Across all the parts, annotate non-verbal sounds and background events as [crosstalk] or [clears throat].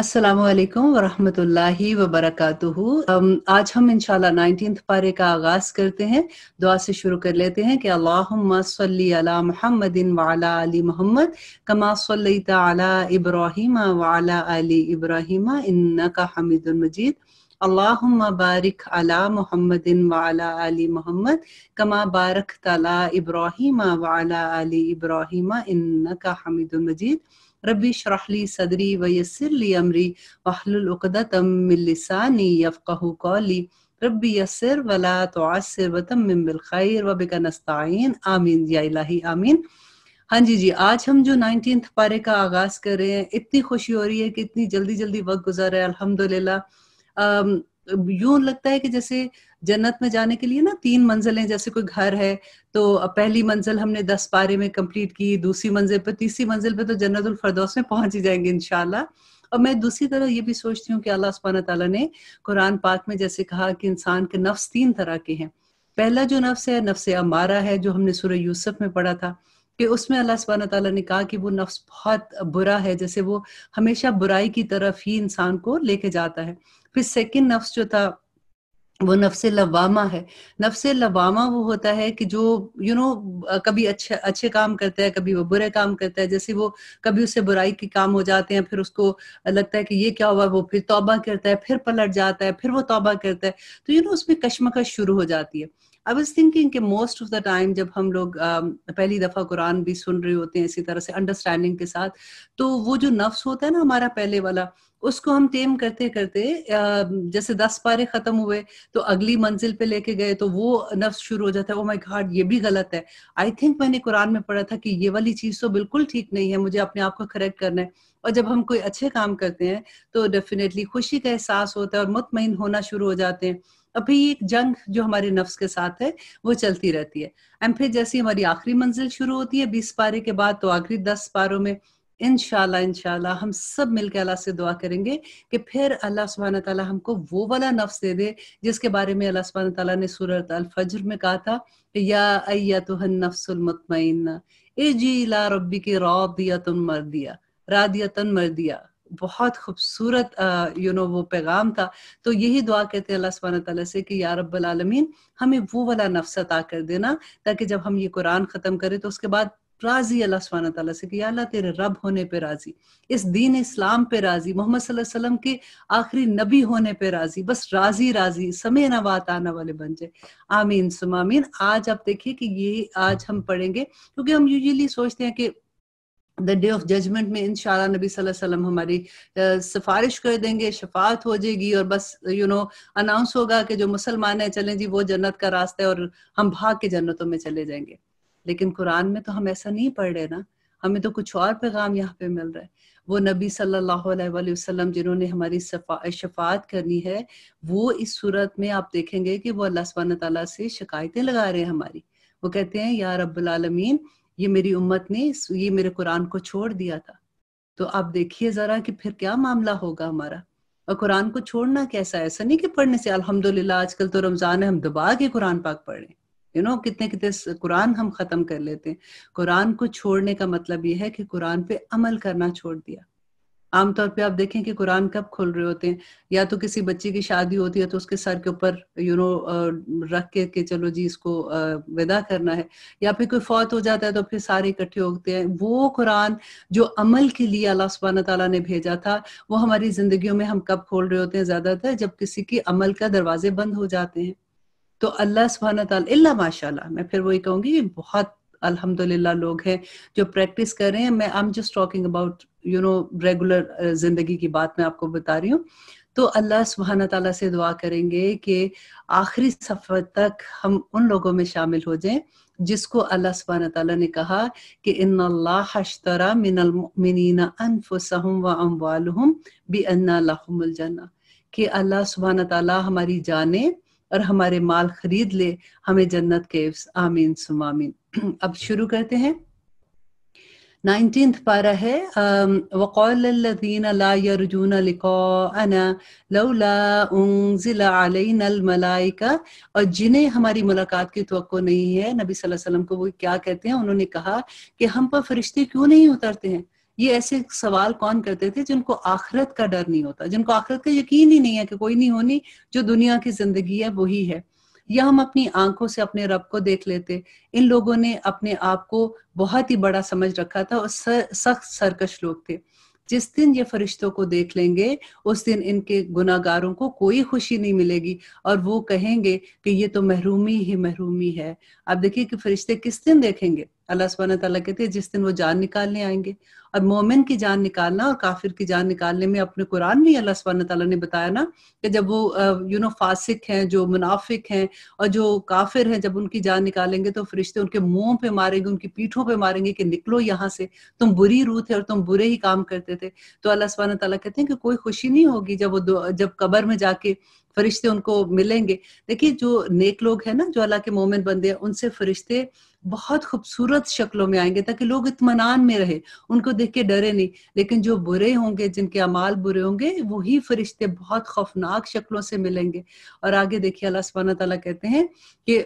अस्सलाम वालेकुम वरहमतुल्लाहि आज हम इनशा 19th पारे का आगाज करते हैं दुआ से शुरू कर लेते हैं कि अल्लाहुम्मा अला मुहम्मदिन वाला अली मोहम्मद कमा इब्राहिम वाला अली इब्राहिम का हमीदुल मजीद अल्लाहुम्मा बारिक अला मुहम्मदिन वाला अली मोहम्मद कमा बारक तला इब्राहिम वाला अली इब्राहिम इन्नका हमीदुल मजीद रबी शरहली सदरी वयसरली अमरी वहलुलदतम मिलसानी यफ़क़ कौली रबी यसर वला तोसर वतम बिलखैर वबिका नस्ताइन आमीन या इलाही आमीन हाँ जी जी आज हम जो नाइनटीन पारे का आगाज कर रहे हैं इतनी खुशी हो रही है कि इतनी जल्दी जल्दी वक्त गुजर रहा है अल्हम्दुलिल्लाह यूं लगता है कि जैसे जन्नत में जाने के लिए ना तीन मंजिलें जैसे कोई घर है तो पहली मंजिल हमने दस पारे में कंप्लीट की दूसरी मंजिल पर तीसरी मंजिल पर तो जन्नतुल फरदौस में पहुंच ही जाएंगे इनशाला और मैं दूसरी तरह ये भी सोचती हूँ कि अल्लाह सुबहाना तला ने कुरान पाक में जैसे कहा कि इंसान के नफ्स तीन तरह के हैं पहला जो नफ्स है नफ्स अमारा है जो हमने सूर्य यूसुफ में पढ़ा था कि उसमें अल्लाह सुबहाना तला ने कहा कि वो नफ्स बहुत बुरा है जैसे वो हमेशा बुराई की तरफ ही इंसान को लेके जाता है फिर सेकेंड नफ्स जो था वो नफ्स लवामा है नफ्स लवामा वो होता है कि जो यू you नो know, कभी अच्छे अच्छे काम करता है कभी वो बुरे काम करता है जैसे वो कभी उससे बुराई के काम हो जाते हैं फिर उसको लगता है कि ये क्या हुआ वो फिर तौबा करता है फिर पलट जाता है फिर वो तौबा करता है तो यू you नो know, उसमें कश्मकश शुरू हो जाती है आई वॉज थिंकिंग के मोस्ट ऑफ द टाइम जब हम लोग um, पहली दफ़ा कुरान भी सुन रहे होते हैं इसी तरह से अंडरस्टैंडिंग के साथ तो वो जो नफ्स होता है ना हमारा पहले वाला उसको हम टेम करते करते जैसे दस पारे खत्म हुए तो अगली मंजिल पे लेके गए तो वो नफ्स शुरू हो जाता है ओ माय गॉड ये भी गलत है आई थिंक मैंने कुरान में पढ़ा था कि ये वाली चीज तो बिल्कुल ठीक नहीं है मुझे अपने आप को करेक्ट करना है और जब हम कोई अच्छे काम करते हैं तो डेफिनेटली खुशी का एहसास होता है और मुतमिन होना शुरू हो जाते हैं अभी एक जंग जो हमारे नफ्स के साथ है वो चलती रहती है एंड फिर जैसे हमारी आखिरी मंजिल शुरू होती है बीस पारे के बाद तो आखिरी दस पारों में इनशाला इनशाला हम सब मिलकर अल्लाह से दुआ करेंगे कि फिर अल्लाह सुबहाना तला हमको वो वाला नफ्स दे दे जिसके बारे में अल्लाह सुबहाना तला ने सूरत अल में कहा था या अय्या तो नफ्सुलमतमैना ए जी ला रबी की तुम मर दिया रादियतन मर दिया बहुत खूबसूरत यू नो वो पैगाम था तो यही दुआ कहते हैं अल्लाह सुबहाना तला से कि या रब्बल आलमीन हमें वो वाला नफ्स अता कर देना ताकि जब हम ये कुरान ख़त्म करें तो उसके बाद राजी अल्लाह सुबहाना तला से कि अल्लाह तेरे रब होने पे राजी इस दीन इस्लाम पे राजी मोहम्मद वसल्लम के आखिरी नबी होने पे राजी बस राजी राजी समय नवात आने वाले बन जाए आमीन आमीन आज आप देखिए कि ये आज हम पढ़ेंगे क्योंकि हम यूजली सोचते हैं कि द डे ऑफ जजमेंट में इंशाल्लाह नबी वसल्लम हमारी सिफारिश कर देंगे शफात हो जाएगी और बस यू नो अनाउंस होगा कि जो मुसलमान है चलें जी वो जन्नत का रास्ता है और हम भाग के जन्नतों में चले जाएंगे लेकिन कुरान में तो हम ऐसा नहीं पढ़ रहे ना हमें तो कुछ और पैगाम यहाँ पे मिल रहा है वो नबी सल्लल्लाहु अलैहि वसल्लम जिन्होंने हमारी शफात करनी है वो इस सूरत में आप देखेंगे कि वो अल्लाह सुबहान तला से शिकायतें लगा रहे हैं हमारी वो कहते हैं या रबालमीन ये मेरी उम्मत ने ये मेरे कुरान को छोड़ दिया था तो आप देखिए जरा कि फिर क्या मामला होगा हमारा और कुरान को छोड़ना कैसा है ऐसा नहीं कि पढ़ने से अल्हम्दुलिल्लाह आजकल तो रमजान है हम दबा के कुरान पाक पढ़ हैं यू you नो know, कितने कितने कुरान हम खत्म कर लेते हैं कुरान को छोड़ने का मतलब यह है कि कुरान पे अमल करना छोड़ दिया आमतौर पे आप देखें कि कुरान कब खोल रहे होते हैं या तो किसी बच्चे की शादी होती है तो उसके सर के ऊपर यू नो रख के के चलो जी इसको विदा करना है या फिर कोई फौत हो जाता है तो फिर सारे इकट्ठे होते हैं वो कुरान जो अमल के लिए अल्लाह सुबहान तला ने भेजा था वो हमारी जिंदगियों में हम कब खोल रहे होते हैं ज्यादातर जब किसी के अमल का दरवाजे बंद हो जाते हैं तो अल्लाह सुबहाना तला माशा माशाल्लाह मैं फिर वही कहूँगी कि बहुत अल्हम्दुलिल्लाह लोग हैं जो प्रैक्टिस कर रहे हैं मैं I am just talking about you know regular जिंदगी की बात मैं आपको बता रही हूँ तो अल्लाह सुबहाना तला से दुआ करेंगे कि आखिरी सफ़र तक हम उन लोगों में शामिल हो जाएं जिसको अल्लाह सुबहाना तला ने कहा कि इन अल्लाहरा मिनलमिन अनफुसहम व बी अन्ना लहमुल जन्ना कि अल्लाह सुबहाना तला हमारी जाने और हमारे माल खरीद ले हमें जन्नत के आमीन सुमामीन [clears throat] अब शुरू करते हैं नाइनटीन पारा है वक़ौलदीन ला लौला और जिन्हें हमारी मुलाकात की तो नहीं है नबी सल्लल्लाहु अलैहि वसल्लम को वो क्या कहते हैं उन्होंने कहा कि हम पर फरिश्ते क्यों नहीं उतरते हैं ये ऐसे सवाल कौन करते थे जिनको आखरत का डर नहीं होता जिनको आखरत का यकीन ही नहीं है कि कोई नहीं होनी जो दुनिया की जिंदगी है वही है या हम अपनी आंखों से अपने रब को देख लेते इन लोगों ने अपने आप को बहुत ही बड़ा समझ रखा था और सख्त सरकश लोग थे जिस दिन ये फरिश्तों को देख लेंगे उस दिन इनके गुनागारों को कोई खुशी नहीं मिलेगी और वो कहेंगे कि ये तो महरूमी ही महरूमी है आप देखिए कि फरिश्ते किस दिन देखेंगे अल्लाह सुबहाना तला कहते हैं जिस दिन वो जान निकालने आएंगे और मोमिन की जान निकालना और काफिर की जान निकालने में अपने कुरान में अल्लाह सुबहाना तला ने बताया ना कि जब वो यू नो फासिक हैं जो मुनाफिक हैं और जो काफिर हैं जब उनकी जान निकालेंगे तो फरिश्ते उनके मुंह पे मारेंगे उनकी पीठों पे मारेंगे कि निकलो यहाँ से तुम बुरी रू थे और तुम बुरे ही काम करते थे तो अल्लाह सुबहाना तला कहते हैं कि कोई खुशी नहीं होगी जब वो जब कबर में जाके फरिश्ते उनको मिलेंगे देखिए जो नेक लोग हैं ना जो अल्लाह के मोमिन बंदे हैं उनसे फरिश्ते बहुत खूबसूरत शक्लों में आएंगे ताकि लोग इतमान में रहे उनको देख के डरे नहीं लेकिन जो बुरे होंगे जिनके अमाल बुरे होंगे वही फरिश्ते बहुत खौफनाक शक्लों से मिलेंगे और आगे देखिए अल्लाह सुबहाना तला कहते हैं कि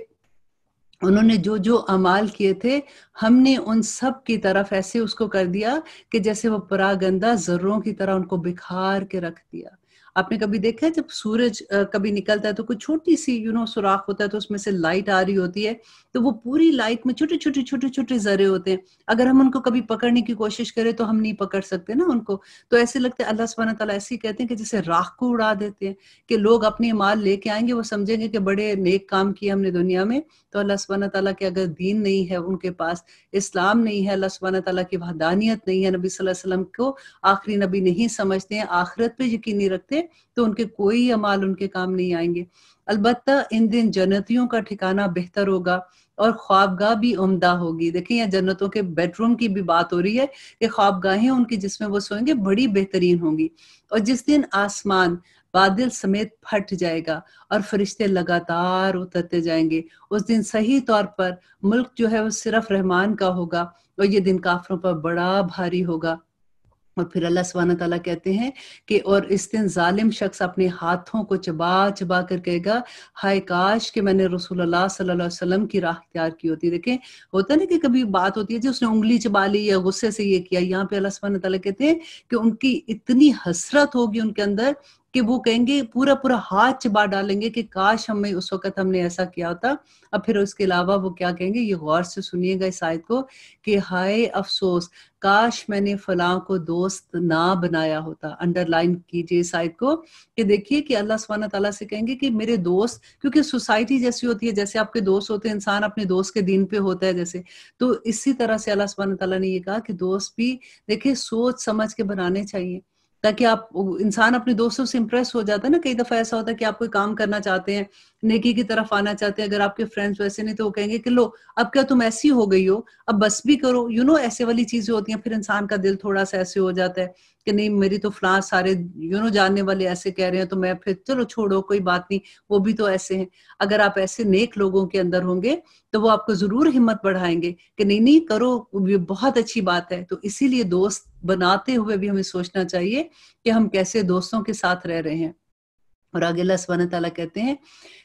उन्होंने जो जो अमाल किए थे हमने उन सब की तरफ ऐसे उसको कर दिया कि जैसे वो परागंदा जर्रों की तरह उनको बिखार के रख दिया आपने कभी देखा है जब सूरज कभी निकलता है तो कोई छोटी सी यू नो सुराख होता है तो उसमें से लाइट आ रही होती है तो वो पूरी लाइट में छोटे छोटे छोटे छोटे जरे होते हैं अगर हम उनको कभी पकड़ने की कोशिश करें तो हम नहीं पकड़ सकते ना उनको तो ऐसे लगते हैं अल्लाह सुबहाना तला ऐसे ही कहते हैं कि जैसे राख को उड़ा देते हैं कि लोग अपने माल लेके आएंगे वो समझेंगे कि बड़े नेक काम किए हमने दुनिया में तो अल्लाह सुबह तला के अगर दीन नहीं है उनके पास इस्लाम नहीं है अल्लाह सुबहाना तला की वहदानियत नहीं है नबी वसल्लम को आखिरी नबी नहीं समझते हैं आखिरत पे यकीन नहीं रखते तो उनके कोई अमाल उनके काम नहीं आएंगे अलबत् इन दिन जन्नतियों का ठिकाना बेहतर होगा और ख्वाबगाह भी उमदा होगी देखिए यहाँ जन्नतों के बेडरूम की भी बात हो रही है कि ख्वाबगाहें उनकी जिसमें वो सोएंगे बड़ी बेहतरीन होंगी और जिस दिन आसमान बादल समेत फट जाएगा और फरिश्ते लगातार उतरते जाएंगे उस दिन सही तौर पर मुल्क जो है वो सिर्फ रहमान का होगा और ये दिन काफरों पर बड़ा भारी होगा और फिर अल्लाह सुबहाना तला कहते हैं कि और इस दिन जालिम शख्स अपने हाथों को चबा चबा कर कहेगा हाय काश कि मैंने रसूलुल्लाह सल्लल्लाहु अलैहि वसल्लम की राह तैयार की होती देखें होता ना कि कभी बात होती है जो उसने उंगली चबा ली या गुस्से से ये किया यहाँ पे अल्लाह सुबहाना तला कहते हैं कि उनकी इतनी हसरत होगी उनके अंदर कि वो कहेंगे पूरा पूरा हाथ चबा डालेंगे कि काश हमें उस वक्त हमने ऐसा किया होता अब फिर उसके अलावा वो क्या कहेंगे ये गौर से सुनिएगा इस आयत को कि हाय अफसोस काश मैंने फला को दोस्त ना बनाया होता अंडरलाइन कीजिए इस आयत को कि देखिए कि अल्लाह सुबहाना तला से कहेंगे कि मेरे दोस्त क्योंकि सोसाइटी जैसी होती है जैसे आपके दोस्त होते हैं इंसान अपने दोस्त के दिन पे होता है जैसे तो इसी तरह से अल्लाह सुबहाना तला ने ये कहा कि दोस्त भी देखिए सोच समझ के बनाने चाहिए ताकि आप इंसान अपने दोस्तों से इंप्रेस हो जाता है ना कई दफा ऐसा होता है कि आप कोई काम करना चाहते हैं नेकी की तरफ आना चाहते हैं अगर आपके फ्रेंड्स वैसे नहीं तो वो कहेंगे कि लो अब क्या तुम ऐसी हो गई हो अब बस भी करो यू you नो know, ऐसे वाली चीजें होती हैं फिर इंसान का दिल थोड़ा सा ऐसे हो जाता है कि नहीं मेरी तो फला सारे यू नो जानने वाले ऐसे कह रहे हैं तो मैं फिर चलो छोड़ो कोई बात नहीं वो भी तो ऐसे हैं अगर आप ऐसे नेक लोगों के अंदर होंगे तो वो आपको जरूर हिम्मत बढ़ाएंगे कि नहीं नहीं करो ये बहुत अच्छी बात है तो इसीलिए दोस्त बनाते हुए भी हमें सोचना चाहिए कि हम कैसे दोस्तों के साथ रह रहे हैं और आगे अल्लाह तला कहते हैं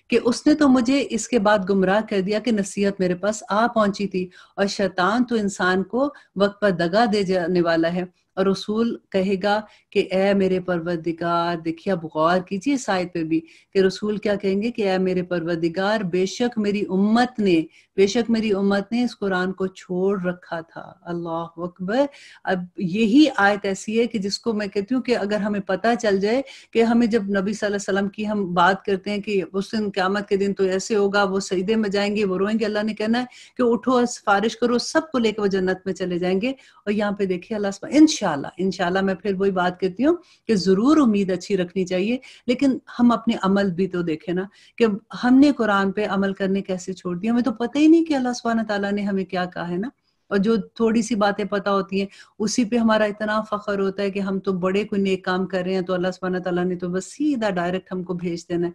कि उसने तो मुझे इसके बाद गुमराह कर दिया कि नसीहत मेरे पास आ पहुंची थी और शैतान तो इंसान को वक्त पर दगा दे जाने वाला है रसूल कहेगा कि ए मेरे परवरदिगार देखिए अब गौर कीजिए शायद पे भी कि रसूल क्या कहेंगे कि ए मेरे परवरदिगार बेशक मेरी उम्मत ने बेशक मेरी उम्मत ने इस कुरान को छोड़ रखा था अल्लाह अकबर अब यही आयत ऐसी है कि जिसको मैं कहती हूँ कि अगर हमें पता चल जाए कि हमें जब नबी वसल्लम की हम बात करते हैं कि उस दिन क्यामत के दिन तो ऐसे होगा वो सईदे में जाएंगे वो रोएंगे अल्लाह ने कहना है कि उठो और सिफारिश करो सबको लेकर वो जन्नत में चले जाएंगे और यहाँ पे देखिए अल्लाह इनशाला इनशाला मैं फिर वही बात कहती हूँ कि ज़रूर उम्मीद अच्छी रखनी चाहिए लेकिन हम अपने अमल भी तो देखे ना कि हमने कुरान पे अमल करने कैसे छोड़ दिया हमें तो पता ही नहीं कि अल्लाह सुबहाना तला ने हमें क्या कहा है ना और जो थोड़ी सी बातें पता होती हैं उसी पे हमारा इतना फख्र होता है कि हम तो बड़े कोई नेक काम कर रहे हैं तो अल्लाह सुबहाना तला ने तो बस सीधा डायरेक्ट हमको भेज देना है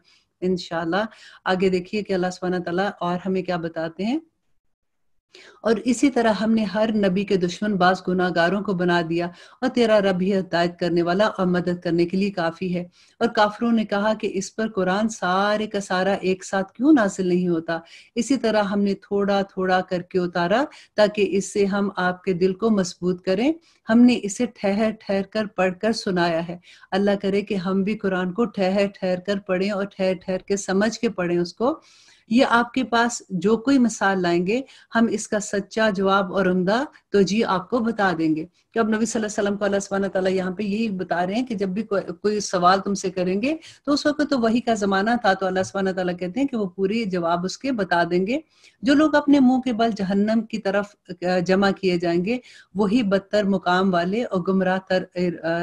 इनशाला आगे देखिए कि अल्लाह सुबहाना तला और हमें क्या बताते हैं और इसी तरह हमने हर नबी के दुश्मन बास गुनागारों को बना दिया और तेरा रब ही हदायत करने वाला और मदद करने के लिए काफी है और काफरों ने कहा कि इस पर कुरान सारे का सारा एक साथ क्यों नासिल नहीं होता इसी तरह हमने थोड़ा थोड़ा करके उतारा ताकि इससे हम आपके दिल को मजबूत करें हमने इसे ठहर ठहर कर पढ़कर सुनाया है अल्लाह करे कि हम भी कुरान को ठहर ठहर कर पढ़ें और ठहर ठहर के समझ के पढ़ें उसको ये आपके पास जो कोई मिसाल लाएंगे हम इसका सच्चा जवाब और उमदा तो जी आपको बता देंगे कि अब नबी वसल्लम को अल्लाह सुबहाना तला यहाँ पे यही बता रहे हैं कि जब भी को, कोई सवाल तुमसे करेंगे तो उस वक्त तो वही का जमाना था तो अल्लाह सुबहाना तला कहते हैं कि वो पूरे जवाब उसके बता देंगे जो लोग अपने मुंह के बल जहन्नम की तरफ जमा किए जाएंगे वही बदतर मुकाम वाले और गुमराह तर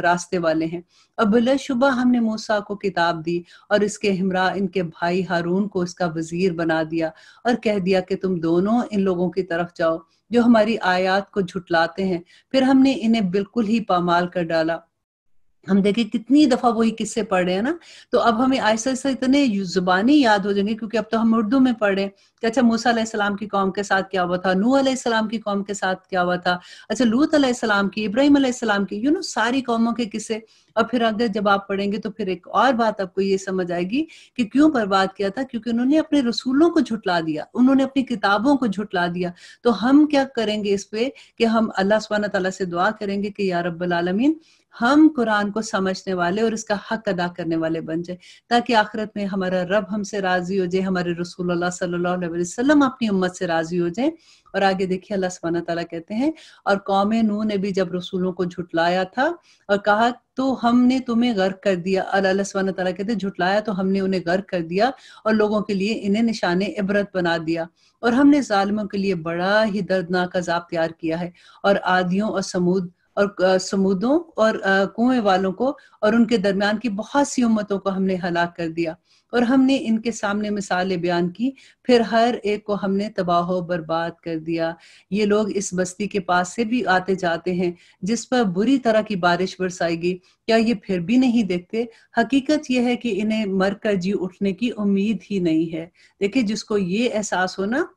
रास्ते वाले हैं और बिलाशुबा हमने मूसा को किताब दी और इसके हमरा इनके भाई हारून को इसका वजीर बना दिया और कह दिया कि तुम दोनों इन लोगों की तरफ जाओ जो हमारी आयात को झुटलाते हैं फिर हमने इन्हें बिल्कुल ही पामाल कर डाला हम देखें कितनी दफा वही किस्से पढ़ रहे हैं ना तो अब हमें आहिस्ता आहिस्ता इतने जुबानी याद हो जाएंगे क्योंकि अब तो हम उर्दू में पढ़ रहे हैं कि अच्छा मूसा अलैहिस्सलाम की कौम के साथ क्या हुआ था नू अलैहिस्सलाम की कौम के साथ क्या हुआ था अच्छा लूत अलैहिस्सलाम की इब्राहिम अलैहिस्सलाम की यू नो सारी कौमों के किस्से और फिर अगर जब आप पढ़ेंगे तो फिर एक और बात आपको ये समझ आएगी कि क्यों बर्बाद किया था क्योंकि उन्होंने अपने रसूलों को झुटला दिया उन्होंने अपनी किताबों को झुटला दिया तो हम क्या करेंगे इस पे कि हम अल्लाह सुबहाना तला से दुआ करेंगे कि या रब्बल आलमीन हम कुरान को समझने वाले और इसका हक अदा करने वाले बन जाए ताकि आखिरत में हमारा रब हमसे राजी हो जाए हमारे रसूल सल्लाम अपनी उम्मत से राजी हो जाए और आगे देखिए अल्लाह सुबहाना तला कहते हैं और कौम नू ने भी जब रसूलों को झुटलाया था और कहा तो हमने तुम्हें गर्क कर दिया अल्लाह सुबहाना तला कहते झुटलाया तो हमने उन्हें गर्क कर दिया और लोगों के लिए इन्हें निशान इबरत बना दिया और हमने जालमों के लिए बड़ा ही दर्दनाक अजाब तैयार किया है और आदियों और समूद और समुद्रों और कुएं वालों को और उनके दरमियान की बहुत सी उम्मतों को हमने हलाक कर दिया और हमने इनके सामने मिसालें बयान की फिर हर एक को हमने तबाह बर्बाद कर दिया ये लोग इस बस्ती के पास से भी आते जाते हैं जिस पर बुरी तरह की बारिश बरसाएगी क्या ये फिर भी नहीं देखते हकीकत यह है कि इन्हें मर कर जी उठने की उम्मीद ही नहीं है देखिए जिसको ये एहसास हो ना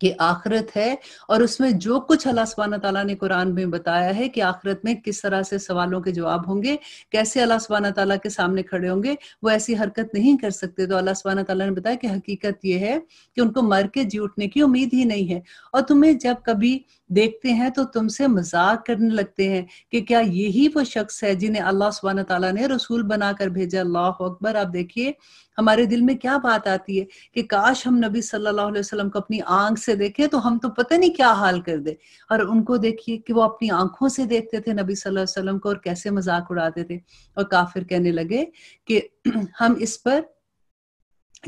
कि आखरत है और उसमें जो कुछ अल्लाह सुबहाना तला ने कुरान में बताया है कि आखरत में किस तरह से सवालों के जवाब होंगे कैसे अल्लाह सुबहाना तला के सामने खड़े होंगे वो ऐसी हरकत नहीं कर सकते तो अल्लाह सुबहाना तला ने बताया कि हकीकत ये है कि उनको मर के जी उठने की उम्मीद ही नहीं है और तुम्हें जब कभी देखते हैं तो तुमसे मजाक करने लगते हैं कि क्या यही वो शख्स है जिन्हें अल्लाह सुबहान तला ने रसूल बनाकर भेजा अल्लाह अकबर आप देखिए हमारे दिल में क्या बात आती है कि काश हम नबी सल्लल्लाहु अलैहि वसल्लम को अपनी आंख से देखें तो हम तो पता नहीं क्या हाल कर दे और उनको देखिए कि वो अपनी आंखों से देखते थे नबी सल्लल्लाहु अलैहि वसल्लम को और कैसे मजाक उड़ाते थे और काफिर कहने लगे कि [clears throat] हम इस पर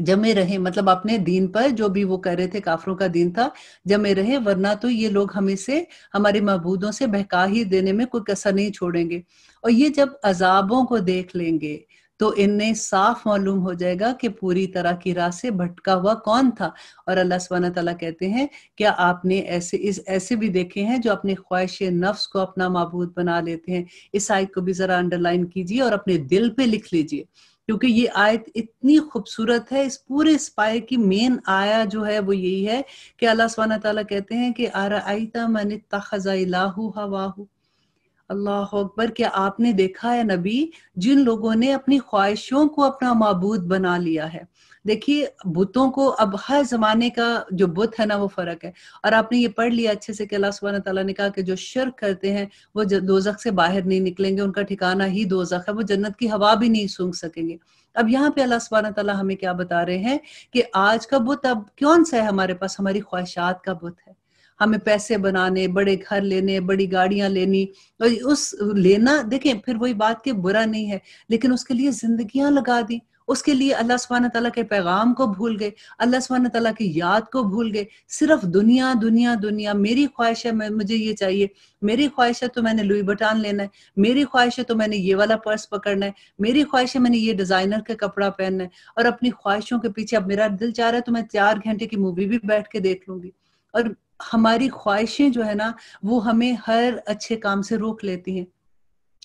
जमे रहे मतलब अपने दीन पर जो भी वो कह रहे थे काफरों का दीन था जमे रहे वरना तो ये लोग हमें से हमारे महबूदों से बहका ही देने में कोई कसर नहीं छोड़ेंगे और ये जब अजाबों को देख लेंगे तो इनने साफ मालूम हो जाएगा कि पूरी तरह की राह से भटका हुआ कौन था और अल्लाह सुबहाना तला कहते हैं क्या आपने ऐसे इस ऐसे भी देखे हैं जो अपने ख्वाहिश नफ्स को अपना मबूद बना लेते हैं इस आयत को भी जरा अंडरलाइन कीजिए और अपने दिल पे लिख लीजिए क्योंकि ये आयत इतनी खूबसूरत है इस पूरे स्पाय की मेन आया जो है वो यही है कि अल्लाह सुबहाना तला कहते हैं कि आरा आयता मन तखजा हवाहू अल्लाह अकबर क्या आपने देखा है नबी जिन लोगों ने अपनी ख्वाहिशों को अपना मबूद बना लिया है देखिए बुतों को अब हर जमाने का जो बुत है ना वो फर्क है और आपने ये पढ़ लिया अच्छे से कि अल्लाह सुबहाना तला ने कहा कि जो शर्क करते हैं वो दोजख से बाहर नहीं निकलेंगे उनका ठिकाना ही दोजख है वो जन्नत की हवा भी नहीं सूंघ सकेंगे अब यहाँ पे अल्लाह सुबहाना तला हमें क्या बता रहे हैं कि आज का बुत अब कौन सा है हमारे पास हमारी ख्वाहिशात का बुत है हमें पैसे बनाने बड़े घर लेने बड़ी गाड़ियां लेनी और उस लेना देखें फिर वही बात के बुरा नहीं है लेकिन उसके लिए जिंदगियां लगा दी उसके लिए अल्लाह सुबहान तला के पैगाम को भूल गए अल्लाह सुबहान तला की याद को भूल गए सिर्फ दुनिया दुनिया दुनिया मेरी ख्वाहिश है मैं मुझे ये चाहिए मेरी ख्वाहिश है तो मैंने लुई बटान लेना है मेरी ख्वाहिश है तो मैंने ये वाला पर्स पकड़ना है मेरी ख्वाहिश है मैंने ये डिजाइनर का कपड़ा पहनना है और अपनी ख्वाहिशों के पीछे अब मेरा दिल चाह रहा है तो मैं चार घंटे की मूवी भी बैठ के देख लूंगी और हमारी ख्वाहिशें जो है ना वो हमें हर अच्छे काम से रोक लेती हैं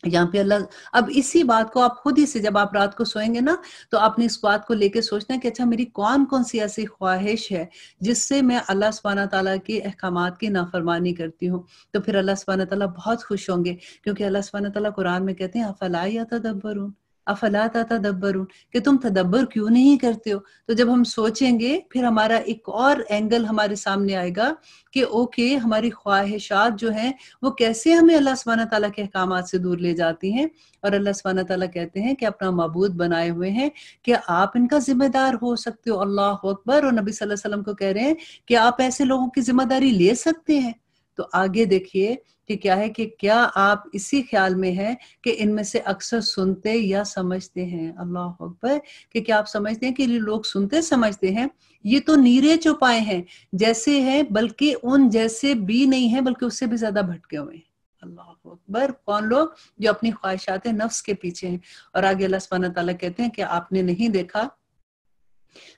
यहाँ पे अल्लाह अब इसी बात को आप खुद ही से जब आप रात को सोएंगे ना तो आपने इस बात को लेके सोचना कि अच्छा मेरी कौन कौन सी ऐसी ख्वाहिश है जिससे मैं अल्लाह सुबहाना तला के अहकाम की नाफरमानी करती हूँ तो फिर अल्लाह सुबहाना तला बहुत खुश होंगे क्योंकि अल्लाह सुबहाना तला कुरान में कहते हैं अफलाया तदब्बर अफला तदब्बरून कि तुम तदब्बर क्यों नहीं करते हो तो जब हम सोचेंगे फिर हमारा एक और एंगल हमारे सामने आएगा कि ओके हमारी ख्वाहिशात जो हैं वो कैसे हमें अल्लाह सुबहाना तला के अहकाम से दूर ले जाती हैं और अल्लाह सुबहाना तला कहते हैं कि अपना मबूद बनाए हुए हैं कि आप इनका जिम्मेदार हो सकते हो अल्लाह अकबर और नबी वसल्लम को कह रहे हैं कि आप ऐसे लोगों की जिम्मेदारी ले सकते हैं तो आगे देखिए कि क्या है कि क्या आप इसी ख्याल में है कि इनमें से अक्सर सुनते या समझते हैं अल्लाह अकबर कि क्या आप समझते हैं कि लोग सुनते समझते हैं ये तो नीरे चौपाए हैं जैसे है बल्कि उन जैसे भी नहीं है बल्कि उससे भी ज्यादा भटके हुए हैं अल्लाह अकबर कौन लोग जो अपनी ख्वाहिशात नफ्स के पीछे हैं और आगे अल्लाह सुबहाना तला कहते हैं कि आपने नहीं देखा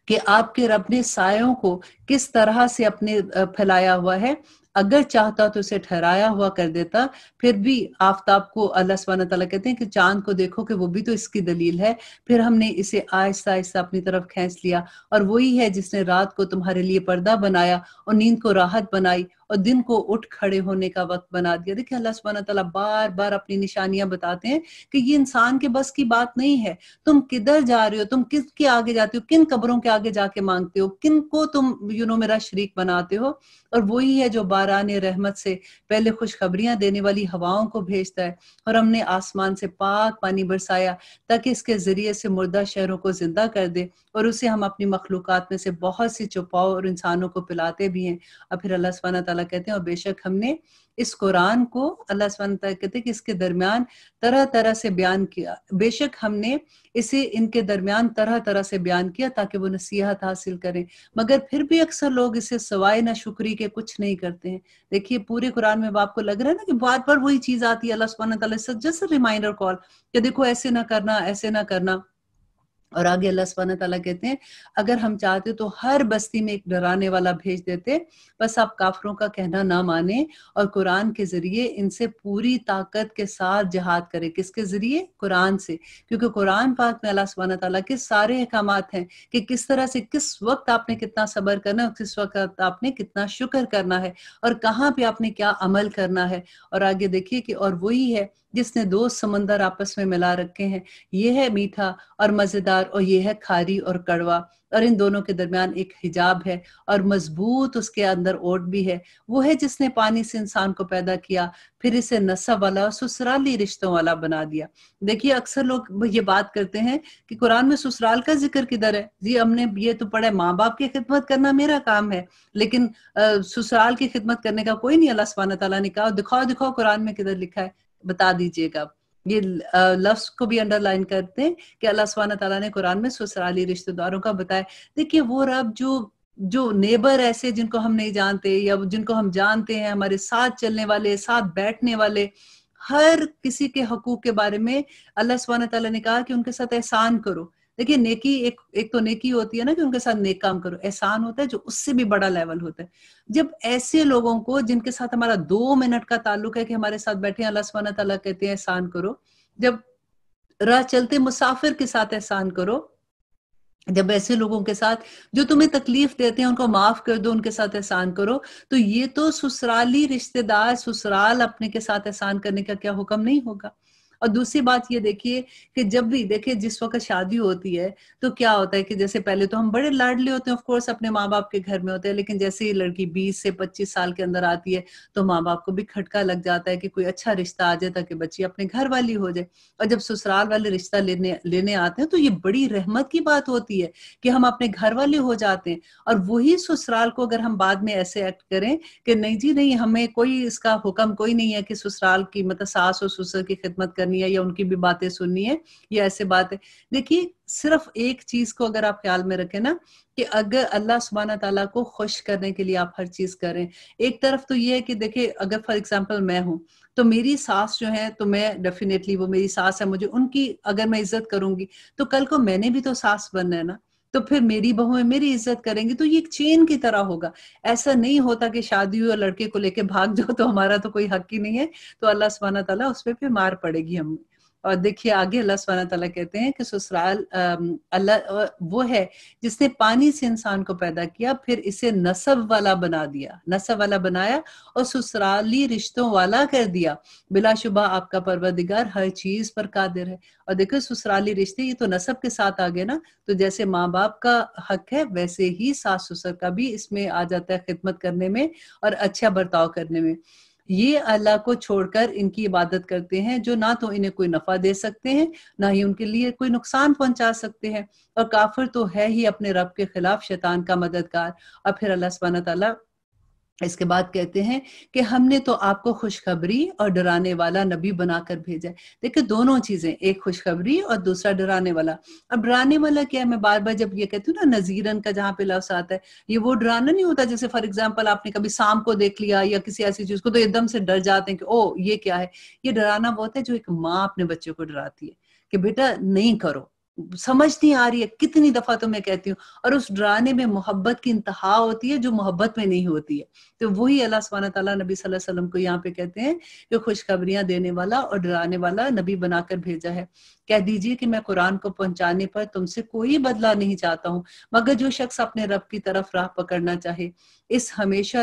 कि आपके रब ने सायों को किस तरह से अपने फैलाया हुआ है अगर चाहता तो उसे ठहराया हुआ कर देता फिर भी आफ्ताब को अल्लाह सुबहाना तला कहते हैं कि चांद को देखो कि वो भी तो इसकी दलील है फिर हमने इसे आहिस्ता आहिस्ता अपनी तरफ खींच लिया और वही है जिसने रात को तुम्हारे लिए पर्दा बनाया और नींद को राहत बनाई और दिन को उठ खड़े होने का वक्त बना दिया देखिए अल्लाह सुबहाना तला बार बार अपनी निशानियां बताते हैं कि ये इंसान के बस की बात नहीं है तुम किधर जा रहे हो तुम किसके आगे जाते हो किन कब्रों के आगे जाके मांगते हो किन को तुम यू नो मेरा शरीक बनाते हो और वही है जो बारान रहमत से पहले खुशखबरियां देने वाली हवाओं को भेजता है और हमने आसमान से पाक पानी बरसाया ताकि इसके जरिए से मुर्दा शहरों को जिंदा कर दे और उसे हम अपनी मखलूक में से बहुत सी चुपाओ और इंसानों को पिलाते भी हैं और फिर अल्लाह सुबहाना ताला कहते हैं और बेशक हमने इस कुरान को अल्लाह सुबहान तला कहते हैं कि इसके दरमियान तरह तरह से बयान किया बेशक हमने इसे इनके दरमियान तरह तरह से बयान किया ताकि वो नसीहत हासिल करें मगर फिर भी अक्सर लोग इसे सवाए ना शुक्री के कुछ नहीं करते हैं देखिए पूरे कुरान में आपको लग रहा है ना कि बार बार वही चीज आती है अल्लाह सुबहान तला जस्ट रिमाइंडर कॉल कि देखो ऐसे ना करना ऐसे ना करना और आगे अल्लाह सुबह तला कहते हैं अगर हम चाहते तो हर बस्ती में एक डराने वाला भेज देते बस आप काफरों का कहना ना माने और कुरान के जरिए इनसे पूरी ताकत के साथ जहाद करें किसके जरिए कुरान से क्योंकि कुरान पाक में अल्लाह सुबहाना तला के सारे अहकाम हैं कि किस तरह से किस वक्त आपने कितना सबर करना है किस वक्त आपने कितना शुक्र करना है और कहाँ पे आपने क्या अमल करना है और आगे देखिए कि और वही है जिसने दो समंदर आपस में मिला रखे हैं ये है मीठा और मजेदार और ये है खारी और कड़वा और इन दोनों के दरमियान एक हिजाब है और मजबूत उसके अंदर ओट भी है वो है जिसने पानी से इंसान को पैदा किया फिर इसे नसब वाला और ससुराली रिश्तों वाला बना दिया देखिए अक्सर लोग ये बात करते हैं कि कुरान में ससुराल का जिक्र किधर है जी हमने ये तो पढ़ा माँ बाप की खिदमत करना मेरा काम है लेकिन ससुराल की खिदमत करने का कोई नहीं अल्लाह सुबहाना तला ने कहा दिखाओ दिखाओ कुरान में किधर लिखा है बता दीजिएगा ये लफ्स को भी अंडरलाइन करते हैं कि अल्लाह सुबहाना तला ने कुरान में ससुराली रिश्तेदारों का बताया देखिए वो रब जो जो नेबर ऐसे जिनको हम नहीं जानते या जिनको हम जानते हैं हमारे साथ चलने वाले साथ बैठने वाले हर किसी के हकूक के बारे में अल्लाह सुबहाना तला ने कहा कि उनके साथ एहसान करो देखिए नेकी एक एक तो नेकी होती है ना कि उनके साथ नेक काम करो एहसान होता है जो उससे भी बड़ा लेवल होता है जब ऐसे लोगों को जिनके साथ हमारा दो मिनट का ताल्लुक है कि हमारे साथ बैठे अल्लाह सुबहाना तला कहते हैं एहसान करो जब राह चलते मुसाफिर के साथ एहसान करो जब ऐसे लोगों के साथ जो तुम्हें तकलीफ देते हैं उनको माफ कर दो उनके साथ एहसान करो तो ये तो ससुराली रिश्तेदार ससुराल अपने के साथ एहसान करने का क्या हुक्म नहीं होगा और दूसरी बात ये देखिए कि जब भी देखिए जिस वक्त शादी होती है तो क्या होता है कि जैसे पहले तो हम बड़े लाडले होते हैं ऑफकोर्स अपने माँ बाप के घर में होते हैं लेकिन जैसे ही लड़की बीस से पच्चीस साल के अंदर आती है तो माँ बाप को भी खटका लग जाता है कि कोई अच्छा रिश्ता आ जाए ताकि बच्ची अपने घर वाली हो जाए और जब ससुराल वाले रिश्ता लेने लेने आते हैं तो ये बड़ी रहमत की बात होती है कि हम अपने घर वाले हो जाते हैं और वही ससुराल को अगर हम बाद में ऐसे एक्ट करें कि नहीं जी नहीं हमें कोई इसका हुक्म कोई नहीं है कि ससुराल की मतलब सास और ससुर की खिदमत कर करनी है या उनकी भी बातें सुननी है या ऐसे बात है देखिए सिर्फ एक चीज को अगर आप ख्याल में रखें ना कि अगर अल्लाह सुबहाना तला को खुश करने के लिए आप हर चीज करें एक तरफ तो ये है कि देखिए अगर फॉर एग्जाम्पल मैं हूँ तो मेरी सास जो है तो मैं डेफिनेटली वो मेरी सास है मुझे उनकी अगर मैं इज्जत करूंगी तो कल को मैंने भी तो सास बनना है ना तो फिर मेरी बहुएं मेरी इज्जत करेंगी तो ये एक चेन की तरह होगा ऐसा नहीं होता कि शादी हुई और लड़के को लेके भाग जाओ तो हमारा तो कोई हक ही नहीं है तो अल्लाह सुबहाना तला उस पर फिर मार पड़ेगी हमें और देखिए आगे अल्लाह सुबहाना तला कहते हैं कि ससुराल अल्लाह वो है जिसने पानी से इंसान को पैदा किया फिर इसे नसब वाला बना दिया नसब वाला बनाया और ससुराली रिश्तों वाला कर दिया बिलाशुबा आपका परवरदिगार हर चीज पर कादिर है और देखो ससुराली रिश्ते ये तो नसब के साथ आ गए ना तो जैसे माँ बाप का हक है वैसे ही सास ससुर का भी इसमें आ जाता है खिदमत करने में और अच्छा बर्ताव करने में ये अल्लाह को छोड़कर इनकी इबादत करते हैं जो ना तो इन्हें कोई नफा दे सकते हैं ना ही उनके लिए कोई नुकसान पहुंचा सकते हैं और काफिर तो है ही अपने रब के खिलाफ शैतान का मददगार और फिर अल्लाह सुबहाना तला इसके बाद कहते हैं कि हमने तो आपको खुशखबरी और डराने वाला नबी बनाकर भेजा है देखिए दोनों चीजें एक खुशखबरी और दूसरा डराने वाला अब डराने वाला क्या है मैं बार बार जब ये कहती हूँ ना नजीरन का जहाँ पे लफ्स आता है ये वो डराना नहीं होता जैसे फॉर एग्जाम्पल आपने कभी शाम को देख लिया या किसी ऐसी चीज को तो एकदम से डर जाते हैं कि ओ ये क्या है ये डराना बहुत है जो एक माँ अपने बच्चे को डराती है कि बेटा नहीं करो समझ नहीं आ रही है कितनी दफा तो मैं कहती हूँ और उस डराने में मोहब्बत की इंतहा होती है जो मोहब्बत में नहीं होती है तो वही अल्लाह सुबहाना तला नबी वसल्लम को यहाँ पे कहते हैं कि खुशखबरियां देने वाला और डराने वाला नबी बनाकर भेजा है कह दीजिए कि मैं कुरान को पहुंचाने पर तुमसे कोई बदला नहीं चाहता हूँ मगर जो शख्स अपने रब की तरफ राह पकड़ना चाहे इस हमेशा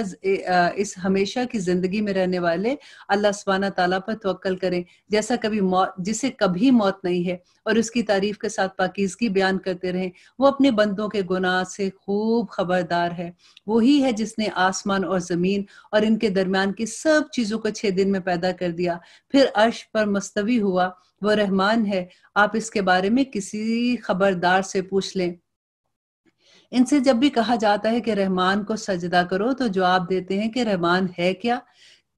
इस हमेशा की जिंदगी में रहने वाले अल्लाह सुबाना तला पर तवक्ल करें जैसा कभी मौत जिसे कभी मौत नहीं है और उसकी तारीफ के साथ पाकिजगी बयान करते रहे वो अपने बंदों के गुनाह से खूब खबरदार है वही है जिसने आसमान और जमीन और इनके दरमियान की सब चीजों को छह दिन में पैदा कर दिया फिर अर्श पर मस्तवी हुआ वो रहमान है आप इसके बारे में किसी खबरदार से पूछ लें इनसे जब भी कहा जाता है कि रहमान को सजदा करो तो जवाब देते हैं कि रहमान है क्या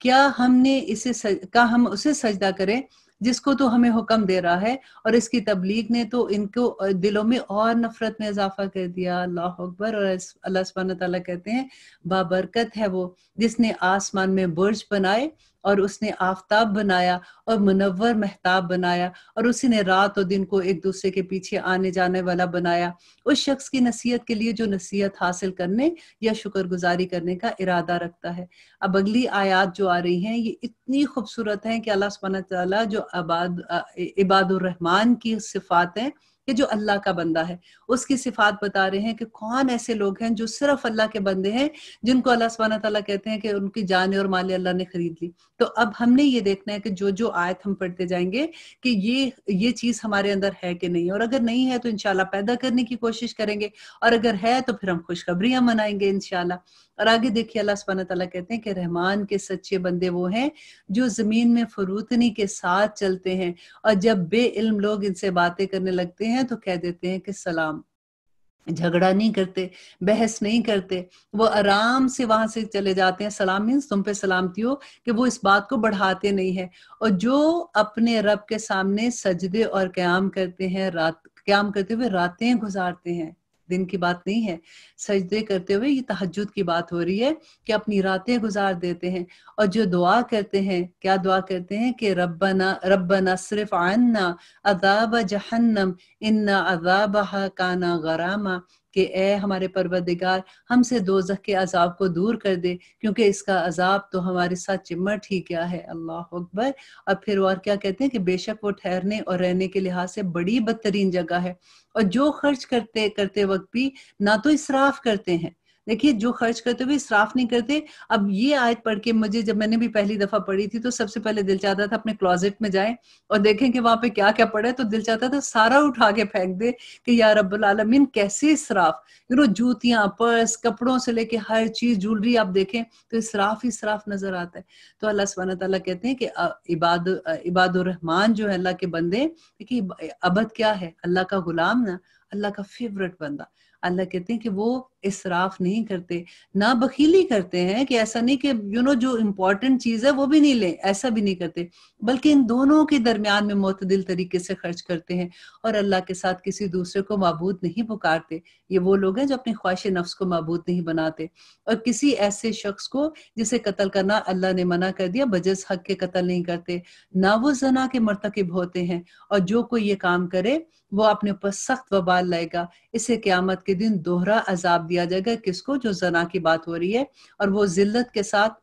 क्या हमने इसे सज... का हम उसे सजदा करें जिसको तो हमें हुक्म दे रहा है और इसकी तबलीग ने तो इनको दिलों में और नफरत में इजाफा कर दिया अल्लाह अकबर और अल्लाह सुबहान तला कहते हैं बाबरकत है वो जिसने आसमान में बुर्ज बनाए और उसने आफ्ताब बनाया और मुनवर महताब बनाया और उसी ने रात और दिन को एक दूसरे के पीछे आने जाने वाला बनाया उस शख्स की नसीहत के लिए जो नसीहत हासिल करने या शुक्रगुजारी करने का इरादा रखता है अब अगली आयात जो आ रही हैं ये इतनी खूबसूरत हैं कि अल्लाह सुबहाना जो आबाद इबादुररहमान की सिफात है कि जो अल्लाह का बंदा है उसकी सिफात बता रहे हैं कि कौन ऐसे लोग हैं जो सिर्फ अल्लाह के बंदे हैं जिनको अल्लाह सुबहाना तला कहते हैं कि उनकी जान और माले अल्लाह ने खरीद ली तो अब हमने ये देखना है कि जो जो आयत हम पढ़ते जाएंगे कि ये ये चीज हमारे अंदर है कि नहीं और अगर नहीं है तो इनशाला पैदा करने की कोशिश करेंगे और अगर है तो फिर हम खुशखबरियां मनाएंगे इनशाला और आगे देखिए अल्लाह सुबहाना तला कहते हैं कि रहमान के सच्चे बंदे वो हैं जो जमीन में फरूतनी के साथ चलते हैं और जब बे इल्म लोग इनसे बातें करने लगते हैं तो कह देते हैं कि सलाम झगड़ा नहीं करते बहस नहीं करते वो आराम से वहां से चले जाते हैं सलाम मीन तुम पे सलामती हो कि वो इस बात को बढ़ाते नहीं है और जो अपने रब के सामने सजदे और क्याम करते हैं रात क्याम करते हुए रातें गुजारते हैं दिन की बात नहीं है सजदे करते हुए ये तहजद की बात हो रही है कि अपनी रातें गुजार देते हैं और जो दुआ करते हैं क्या दुआ करते हैं कि रबना रबना सिर्फ आन्ना अदाब जहन्नम इन्ना अदाब काना गरामा कि ए हमारे परवरदिगार हमसे दोजख के अजाब को दूर कर दे क्योंकि इसका अजाब तो हमारे साथ चिमट ही क्या है अल्लाह अकबर अब फिर और क्या कहते हैं कि बेशक वो ठहरने और रहने के लिहाज से बड़ी बदतरीन जगह है और जो खर्च करते करते वक्त भी ना तो इसराफ करते हैं देखिए जो खर्च करते हुए इसराफ नहीं करते अब ये आयत पढ़ के मुझे जब मैंने भी पहली दफा पढ़ी थी तो सबसे पहले दिल चाहता था अपने क्लॉजेट में जाए और देखें कि वहां पे क्या क्या पड़ा है तो दिल चाहता था सारा उठा के फेंक दे कि यार रब्बुल आलमीन कैसे इसराफ यू नो जूतियां पर्स कपड़ों से लेके हर चीज ज्वेलरी आप देखें तो इसराफ ही इसराफ नजर आता है तो अल्लाह सब तला कहते हैं कि इबाद इबादुररहमान जो है अल्लाह के बंदे देखिए अबद क्या है अल्लाह का गुलाम ना अल्लाह का फेवरेट बंदा अल्लाह कहते हैं कि वो इसराफ नहीं करते ना बखीली करते हैं कि ऐसा नहीं कि यू नो जो इम्पोर्टेंट चीज है वो भी नहीं ले ऐसा भी नहीं करते बल्कि इन दोनों के दरमियान में मतदिल तरीके से खर्च करते हैं और अल्लाह के साथ किसी दूसरे को मबूद नहीं पुकारते ये वो लोग हैं जो अपनी ख्वाहिश नफ्स को मबूद नहीं बनाते और किसी ऐसे शख्स को जिसे कत्ल करना अल्लाह ने मना कर दिया बजस हक के कत्ल नहीं करते ना वो जना के मरतकब होते हैं और जो कोई ये काम करे वो अपने ऊपर सख्त वबाल लाएगा इसे क्यामत કેдин દોહરા આઝાબ دیا جائے گا किसको जो जना की बात हो रही है और वो जिल्लत के साथ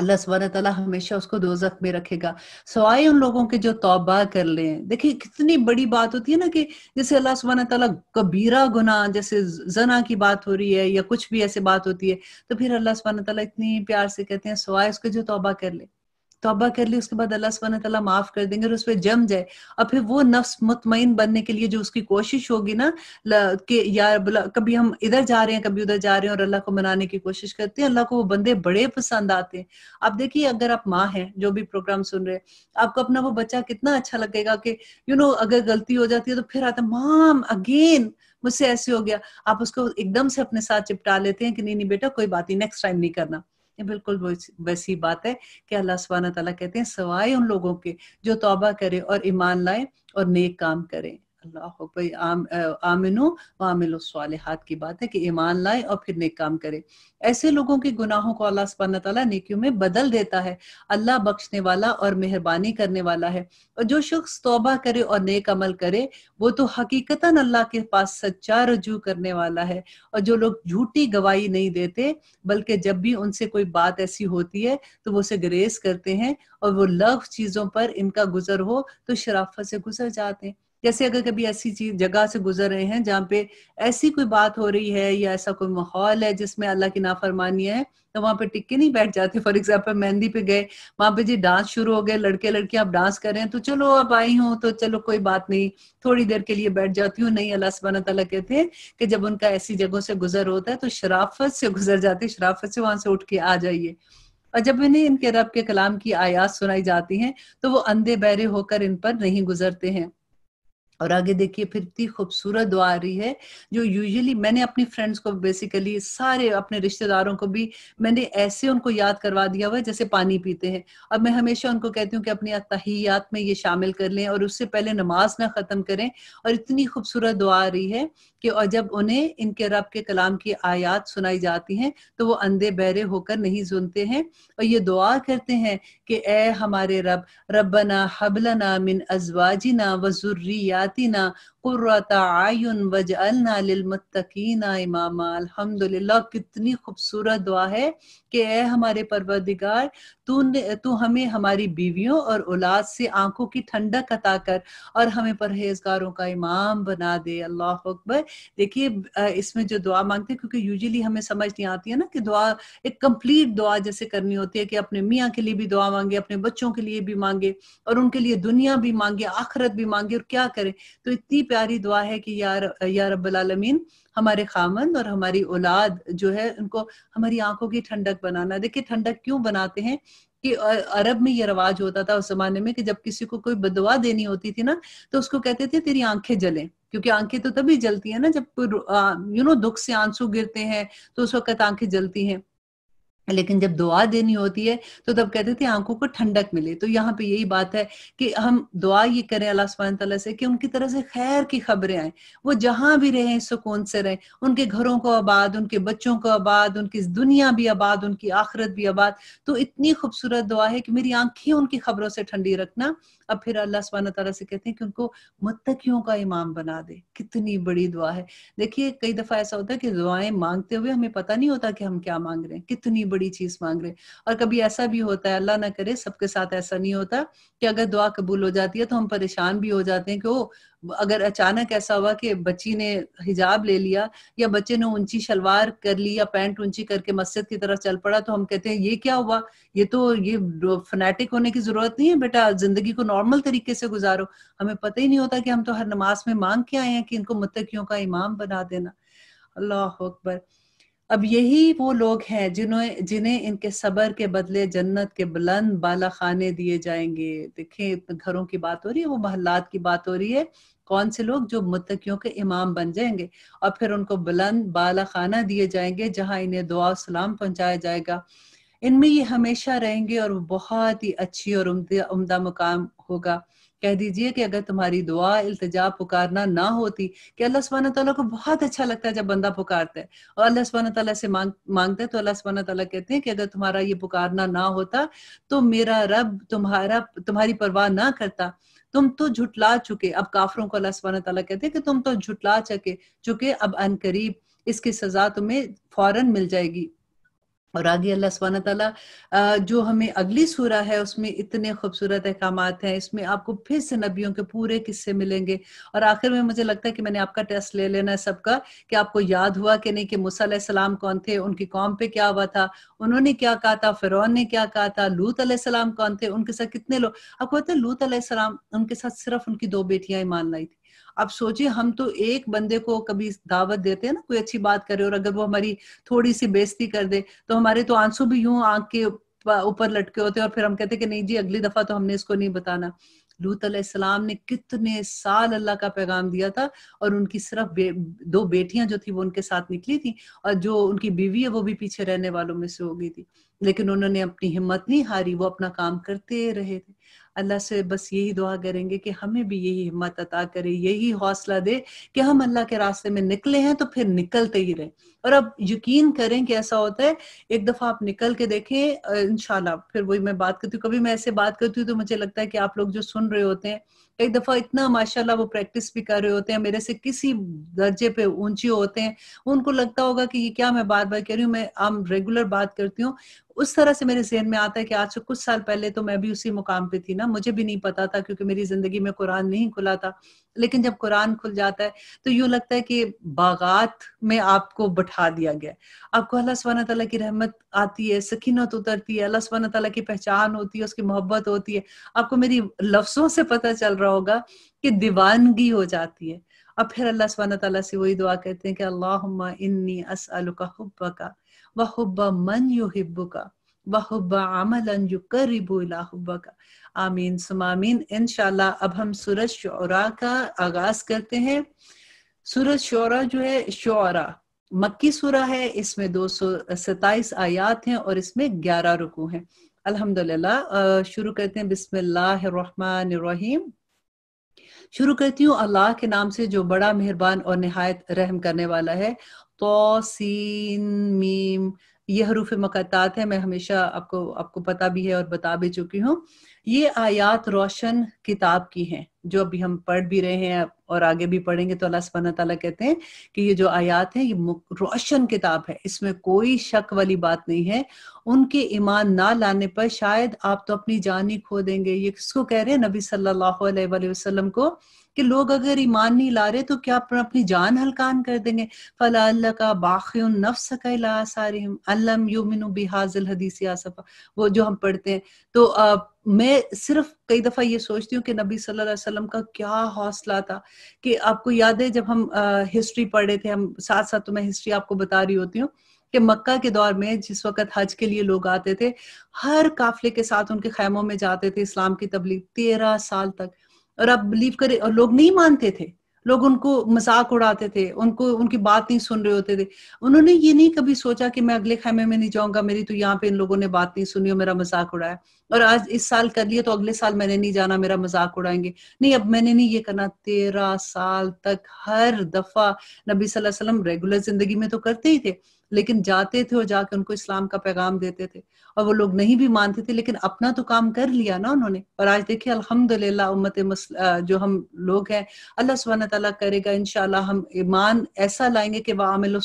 अल्लाह सुभान व तआला हमेशा उसको દુઝખ મે રખેગા સો આય ઉન લોગો કે જો તૌબા કર લે દેખિયે કિતની બડી બાત હોતી હે ના કે જિસے અલ્લાહ સુભાન વ તઆલા કબીરા ગુના જિસے જના કી બાત હો રહી હે يا કુછ ભી એસે બાત હોતી હે તો ફિર અલ્લાહ સુભાન વ તઆલા ઇતની પ્યાર સે કહેતે હે સો આય ઇસકે જો તૌબા કર લે तोबा कर ली उसके बाद अल्लाह सुबह तला माफ कर देंगे और उस पर जम जाए और फिर वो नफ्स मुतमिन बनने के लिए जो उसकी कोशिश होगी ना कि यार कभी हम इधर जा रहे हैं कभी उधर जा रहे हैं और अल्लाह को मनाने की कोशिश करते हैं अल्लाह को वो बंदे बड़े पसंद आते हैं आप देखिए अगर आप माँ हैं जो भी प्रोग्राम सुन रहे हैं आपको अपना वो बच्चा कितना अच्छा लगेगा कि यू नो अगर गलती हो जाती है तो फिर आता माम अगेन मुझसे ऐसे हो गया आप उसको एकदम से अपने साथ चिपटा लेते हैं कि नहीं नहीं बेटा कोई बात नहीं नेक्स्ट टाइम नहीं करना ये बिल्कुल वैसी बात है कि अल्लाह सुबहाना तला कहते हैं सवाए उन लोगों के जो तोबा करे और ईमान लाए और नेक काम करें अल्लाह आमिनो वामिलो की बात है कि ईमान लाए और फिर नेक काम करे ऐसे लोगों के गुनाहों को अल्लाह सुबहान तला नेकियों में बदल देता है अल्लाह बख्शने वाला और मेहरबानी करने वाला है और जो शख्स तोबा करे और नेक अमल करे वो तो हकीकता अल्लाह के पास सच्चा रजू करने वाला है और जो लोग झूठी गवाही नहीं देते बल्कि जब भी उनसे कोई बात ऐसी होती है तो वो उसे ग्रेस करते हैं और वो लफ चीजों पर इनका गुजर हो तो शराफत से गुजर जाते हैं जैसे अगर कभी ऐसी चीज जगह से गुजर रहे हैं जहाँ पे ऐसी कोई बात हो रही है या ऐसा कोई माहौल है जिसमें अल्लाह की नाफरमानी है तो वहां पे टिक्के नहीं बैठ जाते फॉर एग्जाम्पल मेहंदी पे गए वहां पे जी डांस शुरू हो गए लड़के लड़के आप डांस कर रहे हैं तो चलो अब आई हूँ तो चलो कोई बात नहीं थोड़ी देर के लिए बैठ जाती हूँ नहीं अल्लाह सब तला कहते हैं कि जब उनका ऐसी जगहों से गुजर होता है तो शराफत से गुजर है शराफत से वहां से उठ के आ जाइए और जब इन्हें इनके रब के कलाम की आयात सुनाई जाती हैं तो वो अंधे बहरे होकर इन पर नहीं गुजरते हैं और आगे देखिए फिर इतनी खूबसूरत दुआ आ रही है जो यूजुअली मैंने अपनी फ्रेंड्स को बेसिकली सारे अपने रिश्तेदारों को भी मैंने ऐसे उनको याद करवा दिया हुआ है जैसे पानी पीते हैं अब मैं हमेशा उनको कहती हूँ कि अपनी तहियात में ये शामिल कर लें और उससे पहले नमाज ना ख़त्म करें और इतनी खूबसूरत दुआ आ रही है कि और जब उन्हें इनके रब के कलाम की आयात सुनाई जाती हैं तो वो अंधे बहरे होकर नहीं सुनते हैं और ये दुआ करते हैं कि ए हमारे रब रबना हबलना मिन ना वजुर्रियाती ना कितनी खूबसूरत दुआ है कि ए हमारे परवरदिगार तू तू हमें हमारी बीवियों और औलाद से आंखों की ठंडक अता कर और हमें परहेजगारों का इमाम बना दे अल्लाह अकबर देखिए इसमें जो दुआ मांगते हैं क्योंकि यूजुअली हमें समझ नहीं आती है ना कि दुआ एक कंप्लीट दुआ जैसे करनी होती है कि अपने मियाँ के लिए भी दुआ मांगे अपने बच्चों के लिए भी मांगे और उनके लिए दुनिया भी मांगे आखरत भी मांगे और क्या करें तो इतनी प्यारी दुआ है कि यार या आलमीन हमारे खामन और हमारी औलाद जो है उनको हमारी आंखों की ठंडक बनाना देखिए ठंडक क्यों बनाते हैं कि अरब में यह रवाज होता था उस जमाने में कि जब किसी को कोई बदवा देनी होती थी ना तो उसको कहते थे तेरी आंखें जलें क्योंकि आंखें तो तभी जलती है ना जब यू नो दुख से आंसू गिरते हैं तो उस वक्त आंखें जलती हैं लेकिन जब दुआ देनी होती है तो तब कहते थे आंखों को ठंडक मिले तो यहाँ पे यही बात है कि हम दुआ ये करें अल्लाह सुबहान तला से कि उनकी तरह से खैर की खबरें आए वो जहां भी रहें सुकून से रहें उनके घरों को आबाद उनके बच्चों को आबाद उनकी दुनिया भी आबाद उनकी आखिरत भी आबाद तो इतनी खूबसूरत दुआ है कि मेरी आंखें उनकी खबरों से ठंडी रखना अब फिर अल्लाह स्वान तला से कहते हैं कि उनको मुत्तकियों का इमाम बना दे कितनी बड़ी दुआ है देखिए कई दफा ऐसा होता है कि दुआएं मांगते हुए हमें पता नहीं होता कि हम क्या मांग रहे हैं कितनी बड़ी चीज मांग रहे हैं और कभी ऐसा भी होता है अल्लाह ना करे सबके साथ ऐसा नहीं होता कि अगर दुआ कबूल हो जाती है तो हम परेशान भी हो जाते हैं कि ओ अगर अचानक ऐसा हुआ कि बच्ची ने हिजाब ले लिया या बच्चे ने ऊंची शलवार कर ली या पैंट ऊंची करके मस्जिद की तरफ चल पड़ा तो हम कहते हैं ये क्या हुआ ये तो ये फनेटिक होने की जरूरत नहीं है बेटा जिंदगी को नॉर्मल तरीके से गुजारो हमें पता ही नहीं होता कि हम तो हर नमाज में मांग के आए हैं कि इनको मुतकियों का इमाम बना देना अल्लाह अकबर अब यही वो लोग हैं जिन्होंने जिन्हें इनके सबर के बदले जन्नत के बुलंद बाला खाने दिए जाएंगे देखें घरों की बात हो रही है वो महल्लात की बात हो रही है कौन से लोग जो मुतकियों के इमाम बन जाएंगे और फिर उनको बुलंद बाला खाना दिए जाएंगे जहां इन्हें दुआ सलाम पहुँचाया जाएगा इनमें ये हमेशा रहेंगे और बहुत ही अच्छी और उम्दा उम्दा मुकाम होगा कह दीजिए कि अगर तुम्हारी दुआ इल्तजा पुकारना ना होती कि अल्लाह सुबहाना तला को बहुत अच्छा लगता है जब बंदा पुकारता है और अल्लाह सुबहाना तला से मांग मांगते हैं तो अल्लाह सुबहाना तला कहते हैं कि अगर तुम्हारा ये पुकारना ना होता तो मेरा रब तुम्हारा तुम्हारी परवाह ना करता तुम तो झुटला चुके अब काफरों को अल्लाह सुबहाना तला कहते हैं कि तुम तो झुटला चुके चुके अब अनकरीब इसकी सजा तुम्हें फौरन मिल जाएगी और आगे अल्लाह सुबहान तला जो हमें अगली सूरह है उसमें इतने खूबसूरत अहकाम हैं इसमें आपको फिर से नबियों के पूरे किस्से मिलेंगे और आखिर में मुझे लगता है कि मैंने आपका टेस्ट ले लेना है सबका कि आपको याद हुआ कि नहीं कि सलाम कौन थे उनकी कौम पे क्या हुआ था उन्होंने क्या कहा था फिरौन ने क्या कहा था लूत सलाम कौन थे उनके साथ कितने लोग आपको पता है लूत सलाम उनके साथ सिर्फ उनकी दो बेटियां ईमान लाई थी अब सोचिए हम तो एक बंदे को कभी दावत देते हैं ना कोई अच्छी बात करे और अगर वो हमारी थोड़ी सी बेजती कर दे तो हमारे तो आंसू भी यूं आंख के ऊपर लटके होते हैं और फिर हम कहते कि नहीं जी अगली दफा तो हमने इसको नहीं बताना लूत अलैहिस्सलाम ने कितने साल अल्लाह का पैगाम दिया था और उनकी सिर्फ बे, दो बेटियां जो थी वो उनके साथ निकली थी और जो उनकी बीवी है वो भी पीछे रहने वालों में से हो गई थी लेकिन उन्होंने अपनी हिम्मत नहीं हारी वो अपना काम करते रहे थे अल्लाह से बस यही दुआ करेंगे कि हमें भी यही हिम्मत अता करे यही हौसला दे कि हम अल्लाह के रास्ते में निकले हैं तो फिर निकलते ही रहे और अब यकीन करें कि ऐसा होता है एक दफा आप निकल के देखें इनशाला फिर वही मैं बात करती हूँ कभी मैं ऐसे बात करती हूँ तो मुझे लगता है कि आप लोग जो सुन रहे होते हैं एक दफा इतना माशाल्लाह वो प्रैक्टिस भी कर रहे होते हैं मेरे से किसी दर्जे पे ऊंचे होते हैं उनको लगता होगा कि ये क्या मैं बार बार कह रही हूँ मैं आम रेगुलर बात करती हूँ उस तरह से मेरे जहन में आता है कि आज से कुछ साल पहले तो मैं भी उसी मुकाम पे थी ना मुझे भी नहीं पता था क्योंकि मेरी जिंदगी में कुरान नहीं खुला था लेकिन जब कुरान खुल जाता है तो यूं लगता है कि बागात में आपको बैठा दिया गया आपको अल्लाह स्वान तला की रहमत आती है सकीनत उतरती है अल्लाह स्वान तला की पहचान होती है उसकी मोहब्बत होती है आपको मेरी लफ्जों से पता चल रहा होगा कि दीवानगी हो जाती है अब फिर अल्लाह स्वान तला से वही दुआ कहते हैं कि अल्लाह इन्नी असअलुका हुब्बका वहुब मन युहिब्बुका वहुब अमलन युकरिबुलाहुब्बा का आमीन सुमामीन इनशाला अब हम सूरज शरा का आगाज करते हैं सूरज शरा जो है शरा मक्की सूरा है इसमें दो सौ सताइस आयात हैं और इसमें ग्यारह रुकू हैं अल्हम्दुलिल्लाह शुरू करते हैं बिस्मिल्लाहिर्रहमानिर्रहीम शुरू करती हूँ अल्लाह के नाम से जो बड़ा मेहरबान और नहायत रहम करने वाला है कौसिन सीन मीम ये हरूफ मकतात है मैं हमेशा आपको आपको पता भी है और बता भी चुकी हूँ ये आयात रोशन किताब की हैं जो अभी हम पढ़ भी रहे हैं और आगे भी पढ़ेंगे तो अल्लाह सुबहाना तला कहते हैं कि ये जो आयात है ये रोशन किताब है इसमें कोई शक वाली बात नहीं है उनके ईमान ना लाने पर शायद आप तो अपनी जान ही खो देंगे ये किसको कह रहे हैं नबी सल्लल्लाहु अलैहि वसल्लम को कि लोग अगर ईमान नहीं ला रहे तो क्या अपना अपनी जान हलकान कर देंगे फला का बाखी नफ्स का सारे बिहाजल हदीसी आसफा वो जो हम पढ़ते हैं तो अः मैं सिर्फ कई दफा ये सोचती हूँ कि नबी सल्लल्लाहु अलैहि वसल्लम का क्या हौसला था कि आपको याद है जब हम हिस्ट्री पढ़ रहे थे हम साथ साथ तो मैं हिस्ट्री आपको बता रही होती हूँ कि मक्का के दौर में जिस वक्त हज के लिए लोग आते थे हर काफले के साथ उनके खैमों में जाते थे इस्लाम की तबलीग तेरह साल तक और आप बिलीव करें और लोग नहीं मानते थे लोग उनको मजाक उड़ाते थे उनको उनकी बात नहीं सुन रहे होते थे उन्होंने ये नहीं कभी सोचा कि मैं अगले खेमे में नहीं जाऊंगा मेरी तो यहाँ पे इन लोगों ने बात नहीं सुनी और मेरा मजाक उड़ाया और आज इस साल कर लिया तो अगले साल मैंने नहीं जाना मेरा मजाक उड़ाएंगे नहीं अब मैंने नहीं ये करना तेरह साल तक हर दफा नबी सल्लल्लाहु अलैहि वसल्लम रेगुलर जिंदगी में तो करते ही थे लेकिन जाते थे और जाके उनको इस्लाम का पैगाम देते थे और वो लोग नहीं भी मानते थे लेकिन अपना तो काम कर लिया ना उन्होंने और आज देखिए अल्हम्दुलिल्लाह उम्मत जो हम लोग हैं अल्लाह सुबहान तला करेगा इनशाला हम ईमान ऐसा लाएंगे कि वह आमिल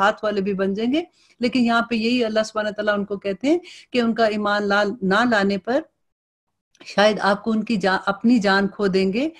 हाथ वाले भी बन जाएंगे लेकिन यहाँ पे यही अल्लाह सुबहान तला उनको कहते हैं कि उनका ईमान ला ना लाने पर शायद आपको उनकी जा, अपनी जान खो देंगे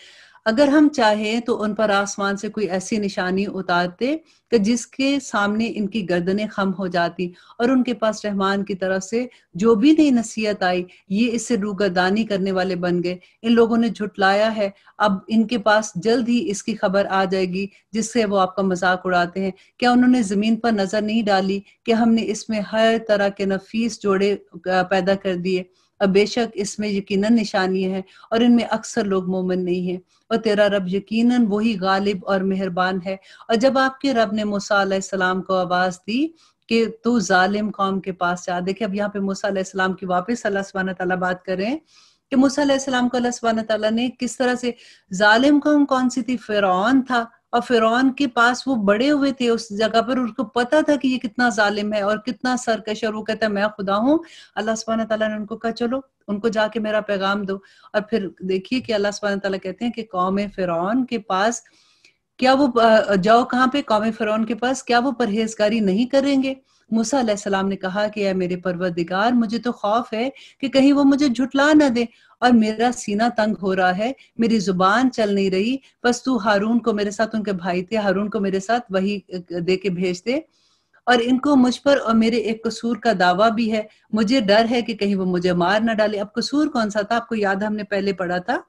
अगर हम चाहें तो उन पर आसमान से कोई ऐसी निशानी उतारते कि जिसके सामने इनकी गर्दनें खम हो जाती और उनके पास रहमान की तरफ से जो भी नई नसीहत आई ये इससे रूगरदानी करने वाले बन गए इन लोगों ने झुटलाया है अब इनके पास जल्द ही इसकी खबर आ जाएगी जिससे वो आपका मजाक उड़ाते हैं क्या उन्होंने जमीन पर नजर नहीं डाली कि हमने इसमें हर तरह के नफीस जोड़े पैदा कर दिए अब बेशक इसमें यकीनन निशानी है और इनमें अक्सर लोग मोमन नहीं है और तेरा रब यकीनन वही गालिब और मेहरबान है और जब आपके रब ने मूसा सलाम को आवाज दी कि तू जालिम कौम के पास जा देखे अब यहाँ पे मूसा सलाम की वापस अल्लाह सुबहाना तला बात करें कि मूसा सलाम को अल्लाह सुबहाना तला ने किस तरह से जालिम कौम कौन सी थी फिर था और फिर के पास वो बड़े हुए थे उस जगह पर उसको पता था कि ये कितना जालिम है और कितना सरकश और वो कहता है मैं खुदा हूँ अल्लाह सुबह तला ने उनको कहा चलो उनको जाके मेरा पैगाम दो और फिर देखिए कि अल्लाह सुबह तला कहते हैं कि कौम फिरौन के पास क्या वो जाओ कहाँ पे कौम फिरौन के पास क्या वो परहेजगारी नहीं करेंगे मूसा सलाम ने कहा कि मेरे परवरदिगार मुझे तो खौफ है कि कहीं वो मुझे झुटला ना दे और मेरा सीना तंग हो रहा है मेरी जुबान चल नहीं रही बस तू हारून को मेरे साथ उनके भाई थे हारून को मेरे साथ वही दे के भेज दे और इनको मुझ पर और मेरे एक कसूर का दावा भी है मुझे डर है कि कहीं वो मुझे मार ना डाले अब कसूर कौन सा था आपको याद हमने पहले पढ़ा था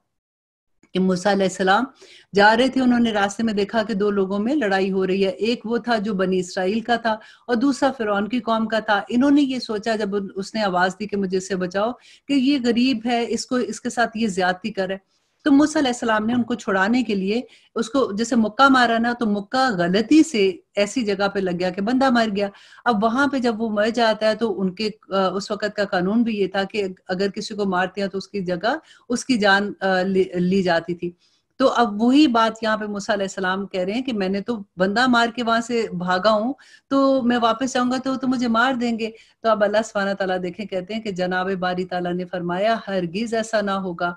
कि मूसा सलाम जा रहे थे उन्होंने रास्ते में देखा कि दो लोगों में लड़ाई हो रही है एक वो था जो बनी इसराइल का था और दूसरा फिरौन की कौम का था इन्होंने ये सोचा जब उसने आवाज दी कि मुझे इससे बचाओ कि ये गरीब है इसको इसके साथ ये ज्यादती करे तो मूसम ने उनको छुड़ाने के लिए उसको जैसे मुक्का मारा ना तो मुक्का गलती से ऐसी जगह पे लग गया कि बंदा मर गया अब वहां पे जब वो मर जाता है तो उनके उस वक्त का कानून भी ये था कि अगर किसी को मारते हैं तो उसकी जगह उसकी जान ली जाती थी तो अब वही बात यहाँ पे मूसा सलाम कह रहे हैं कि मैंने तो बंदा मार के वहां से भागा हूं तो मैं वापस जाऊंगा तो तो मुझे मार देंगे तो अब अल्लाह सवाना तला देखें कहते हैं कि जनाब बारी ताला ने फरमाया हरगिज ऐसा ना होगा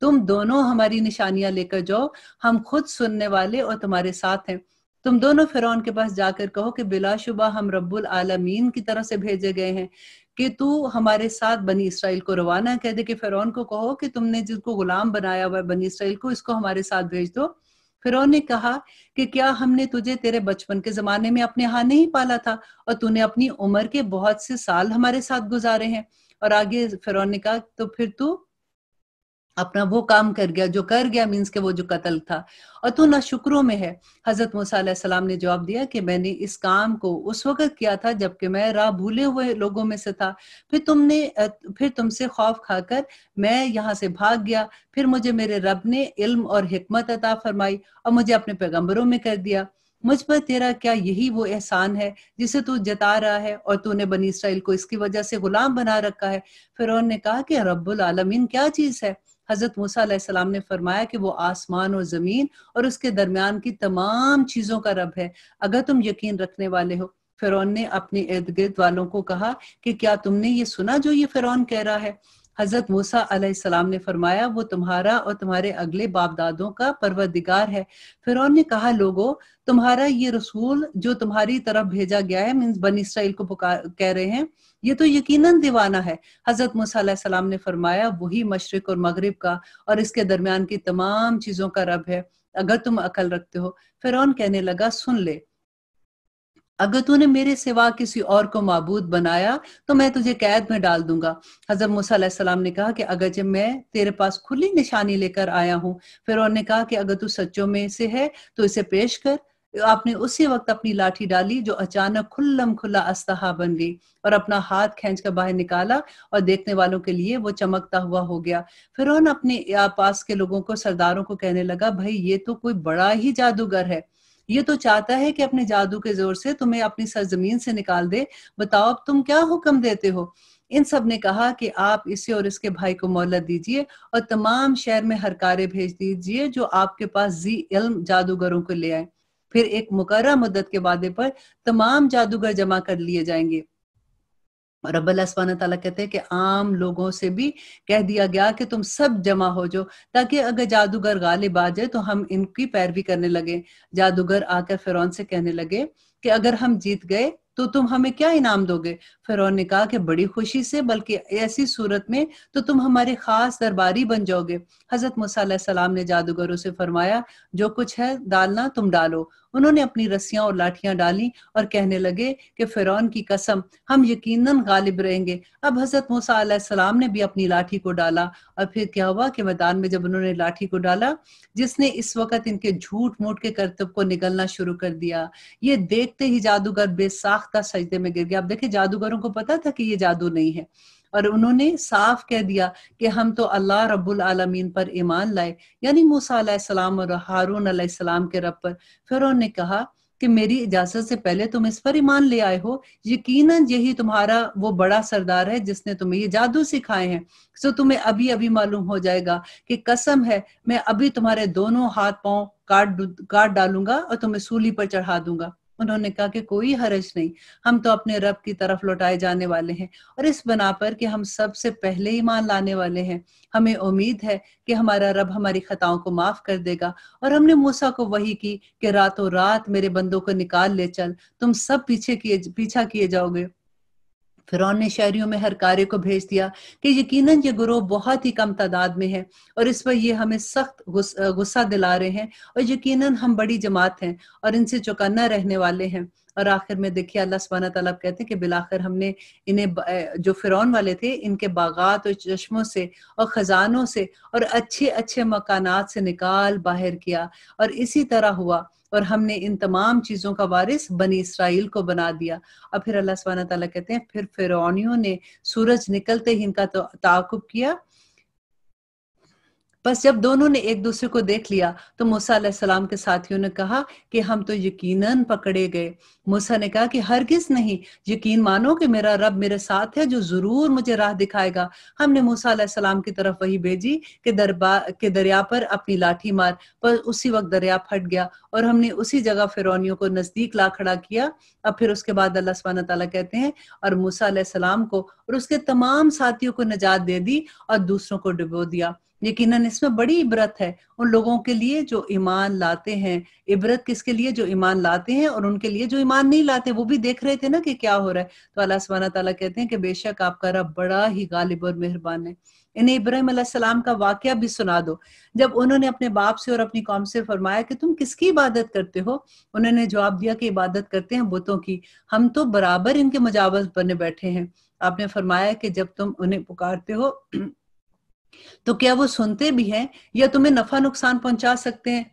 तुम दोनों हमारी निशानियां लेकर जाओ हम खुद सुनने वाले और तुम्हारे साथ हैं तुम दोनों फिरौन के पास जाकर कहो कि बिलाशुबा हम रब्बुल आलमीन की तरफ से भेजे गए हैं कि तू हमारे साथ बनी इसराइल को रवाना कह दे कि फिरौन को कहो कि तुमने जिसको गुलाम बनाया हुआ है बनी इसराइल को इसको हमारे साथ भेज दो फिरौन ने कहा कि क्या हमने तुझे तेरे बचपन के जमाने में अपने हाथ नहीं पाला था और तूने अपनी उम्र के बहुत से साल हमारे साथ गुजारे हैं और आगे फिरौन ने कहा तो फिर तू अपना वो काम कर गया जो कर गया मीन्स के वो जो कत्ल था और तू तो ना शुक्रों में है हजरत मूसा ने जवाब दिया कि मैंने इस काम को उस वक्त किया था जबकि मैं राह भूले हुए लोगों में से था फिर तुमने फिर तुमसे खौफ खाकर मैं यहाँ से भाग गया फिर मुझे मेरे रब ने इल्म और हमत अता फरमाई और मुझे अपने पैगम्बरों में कर दिया मुझ पर तेरा क्या यही वो एहसान है जिसे तू जता रहा है और तूने बनी इसराइल को इसकी वजह से गुलाम बना रखा है फिर उन्होंने कहा कि रब्बुल आलमीन क्या चीज है हज़रत मूसा ने फरमाया कि वो आसमान और ज़मीन और उसके दरमियान की तमाम चीज़ों का रब है अगर तुम यकीन रखने वाले हो फिर ने अपने इर्द गिर्द वालों को कहा कि क्या तुमने ये सुना जो ये फिरौन कह रहा है हजरत मूसा सलाम ने फरमाया वो तुम्हारा और तुम्हारे अगले बाप दादों का परवरदिगार है फिर ने कहा लोगों तुम्हारा ये रसूल जो तुम्हारी तरफ भेजा गया है मीन्स बन इसराइल को पुकार कह रहे हैं ये तो यकीनन दीवाना है हजरत मूसा ने फरमाया वही मशरक और मगरब का और इसके दरमियान की तमाम चीजों का रब है अगर तुम अकल रखते हो फिर कहने लगा सुन ले अगर तूने मेरे सिवा किसी और को मबूद बनाया तो मैं तुझे कैद में डाल दूंगा हजरत मूसा ने कहा कि अगर जब मैं तेरे पास खुली निशानी लेकर आया हूँ फिर ने कहा कि अगर तू सच्चों में से है तो इसे पेश कर आपने उसी वक्त अपनी लाठी डाली जो अचानक खुल्लम खुला अस्तहा बन गई और अपना हाथ खींच कर बाहर निकाला और देखने वालों के लिए वो चमकता हुआ हो गया फिर अपने पास के लोगों को सरदारों को कहने लगा भाई ये तो कोई बड़ा ही जादूगर है ये तो चाहता है कि अपने जादू के जोर से तुम्हें अपनी सरजमीन से निकाल दे बताओ अब तुम क्या हुक्म देते हो इन सब ने कहा कि आप इसे और इसके भाई को मोहलत दीजिए और तमाम शहर में हरकारे भेज दीजिए जो आपके पास जी इल्म जादूगरों को ले आए फिर एक मुकर मुद्दत के वादे पर तमाम जादूगर जमा कर लिए जाएंगे और रबल्ला स्वान तला कहते हैं कि आम लोगों से भी कह दिया गया कि तुम सब जमा हो जाओ ताकि अगर जादूगर गालिब आ जाए तो हम इनकी पैरवी करने लगे जादूगर आकर फिर से कहने लगे कि अगर हम जीत गए तो तुम हमें क्या इनाम दोगे फिर ने कहा कि बड़ी खुशी से बल्कि ऐसी सूरत में तो तुम हमारे खास दरबारी बन जाओगे हजरत मूसा सलाम ने जादूगरों से फरमाया जो कुछ है डालना तुम डालो उन्होंने अपनी रस्सियां और लाठियां डाली और कहने लगे कि फिरौन की कसम हम यकीनन गालिब रहेंगे अब हजरत मूसा सलाम ने भी अपनी लाठी को डाला और फिर क्या हुआ कि मैदान में जब उन्होंने लाठी को डाला जिसने इस वक्त इनके झूठ मूठ के करतब को निकलना शुरू कर दिया ये देखते ही जादूगर बेसाख्ता सजदे में गिर गया अब देखिए जादूगरों को पता था कि ये जादू नहीं है और उन्होंने साफ कह दिया कि हम तो अल्लाह रब्बुल आलमीन पर ईमान लाए यानी मूसा सलाम और हारून सलाम के रब पर फिर उन्होंने कहा कि मेरी इजाजत से पहले तुम इस पर ईमान ले आए हो यकीनन यही तुम्हारा वो बड़ा सरदार है जिसने तुम्हें ये जादू सिखाए हैं सो तुम्हें अभी अभी मालूम हो जाएगा कि कसम है मैं अभी तुम्हारे दोनों हाथ पांव काट काट डालूंगा और तुम्हें सूली पर चढ़ा दूंगा उन्होंने कहा कि कोई हरज नहीं हम तो अपने रब की तरफ लौटाए जाने वाले हैं और इस बना पर कि हम सबसे पहले ईमान लाने वाले हैं हमें उम्मीद है कि हमारा रब हमारी खताओं को माफ कर देगा और हमने मूसा को वही की कि रातों रात मेरे बंदों को निकाल ले चल तुम सब पीछे किए पीछा किए जाओगे फिरौन ने शहरियों में हर कार्य को भेज दिया कि यकीनन ये ग्रोह बहुत ही कम तादाद में है और इस पर ये हमें सख्त गुस्सा दिला रहे हैं और यकीनन हम बड़ी जमात हैं और इनसे चौकन्ना रहने वाले हैं और आखिर में देखिए अल्लाह सुबहाना तला कहते हैं कि बिलाखिर हमने इन्हें जो फिरौन वाले थे इनके बागात और चश्मों से और ख़जानों से और अच्छे अच्छे मकान से निकाल बाहर किया और इसी तरह हुआ और हमने इन तमाम चीजों का वारिस बनी इसराइल को बना दिया और फिर अल्लाह सुबहाना तला कहते हैं फिर फिरौनियों ने सूरज निकलते ही इनका तो ताकुब किया बस जब दोनों ने एक दूसरे को देख लिया तो मूसा सलाम के साथियों ने कहा कि हम तो यकीनन पकड़े गए मूसा ने कहा कि हरगिज नहीं यकीन मानो कि मेरा रब मेरे साथ है जो जरूर मुझे राह दिखाएगा हमने मूसा सलाम की तरफ वही भेजी कि दरबार के दरिया पर अपनी लाठी मार पर उसी वक्त दरिया फट गया और हमने उसी जगह फिरौनियों को नजदीक ला खड़ा किया अब फिर उसके बाद अल्लाह सुबहाना तला कहते हैं और मूसा सलाम को और उसके तमाम साथियों को निजात दे दी और दूसरों को डुबो दिया यकीन इसमें बड़ी इबरत है उन लोगों के लिए जो ईमान लाते हैं इबरत किसके लिए जो ईमान लाते हैं और उनके लिए जो ईमान नहीं लाते वो भी देख रहे थे ना कि क्या हो रहा है तो अल्लाह सुबहाना तला कहते हैं कि बेशक आपका रब बड़ा ही गालिब और मेहरबान है इन्हें इब्राहिम सलाम का वाक्य भी सुना दो जब उन्होंने अपने बाप से और अपनी कौम से फरमाया कि तुम किसकी इबादत करते हो उन्होंने जवाब दिया कि इबादत करते हैं बुतों की हम तो बराबर इनके मुजावज बने बैठे हैं आपने फरमाया कि जब तुम उन्हें पुकारते हो तो क्या वो सुनते भी हैं या तुम्हें नफा नुकसान पहुंचा सकते हैं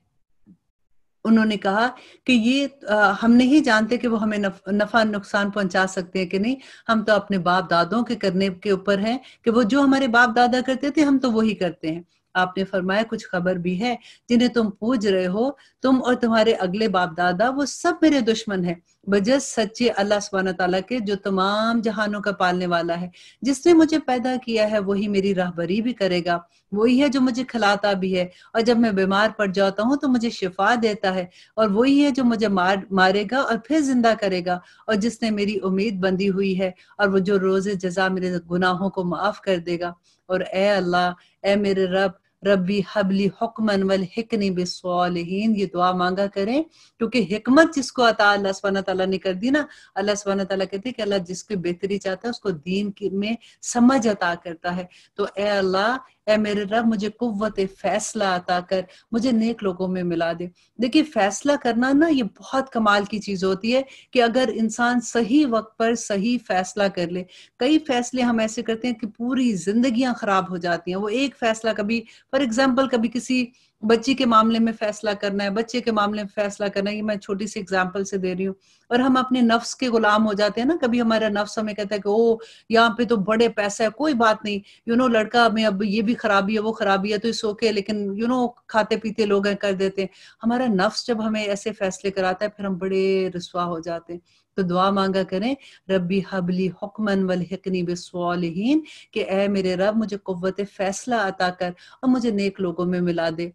उन्होंने कहा कि ये आ, हम नहीं जानते कि वो हमें नफ, नफा नुकसान पहुंचा सकते हैं कि नहीं हम तो अपने बाप दादों के करने के ऊपर हैं कि वो जो हमारे बाप दादा करते थे हम तो वही करते हैं आपने फरमाया कुछ खबर भी है जिन्हें तुम पूज रहे हो तुम और तुम्हारे अगले बाप दादा वो सब मेरे दुश्मन है बजस सच्चे अल्लाह सुबहान तला के जो तमाम जहानों का पालने वाला है जिसने मुझे पैदा किया है वही मेरी राहबरी भी करेगा वही है जो मुझे खिलाता भी है और जब मैं बीमार पड़ जाता हूँ तो मुझे शिफा देता है और वही है जो मुझे मार मारेगा और फिर जिंदा करेगा और जिसने मेरी उम्मीद बंदी हुई है और वो जो रोजे जजा मेरे गुनाहों को माफ कर देगा और ए अल्लाह ए मेरे रब रबी हबली हुक्मन वल हिकनी बिसलिन ये दुआ मांगा करें क्योंकि हिकमत जिसको अता अल्लाह सुबहाना तला ने कर दी ना अल्लाह सुबहाना तला कहते कि अल्लाह जिसकी बेहतरी चाहता है उसको दीन में समझ अता करता है तो ए अल्लाह ए मेरे रब मुझे कुत फैसला अता कर मुझे नेक लोगों में मिला दे देखिए फैसला करना ना ये बहुत कमाल की चीज होती है कि अगर इंसान सही वक्त पर सही फैसला कर ले कई फैसले हम ऐसे करते हैं कि पूरी जिंदगियां खराब हो जाती हैं वो एक फैसला कभी फॉर एग्जाम्पल कभी किसी बच्ची के मामले में फैसला करना है बच्चे के मामले में फैसला करना है ये मैं छोटी सी एग्जाम्पल से दे रही हूँ और हम अपने नफ्स के गुलाम हो जाते हैं ना कभी हमारा नफ्स हमें कहता है कि ओ यहाँ पे तो बड़े पैसा है कोई बात नहीं यू you नो know, लड़का में अब ये भी खराबी है वो खराबी है तो इस ओके लेकिन यू you नो know, खाते पीते लोग कर देते हैं हमारा नफ्स जब हमें ऐसे फैसले कराता है फिर हम बड़े रसवा हो जाते हैं तो दुआ मांगा करें रबी हबली हुक्मन वल हकनी बिसवालहीन के ए मेरे रब मुझे कुत फैसला अता कर और मुझे नेक लोगों में मिला दे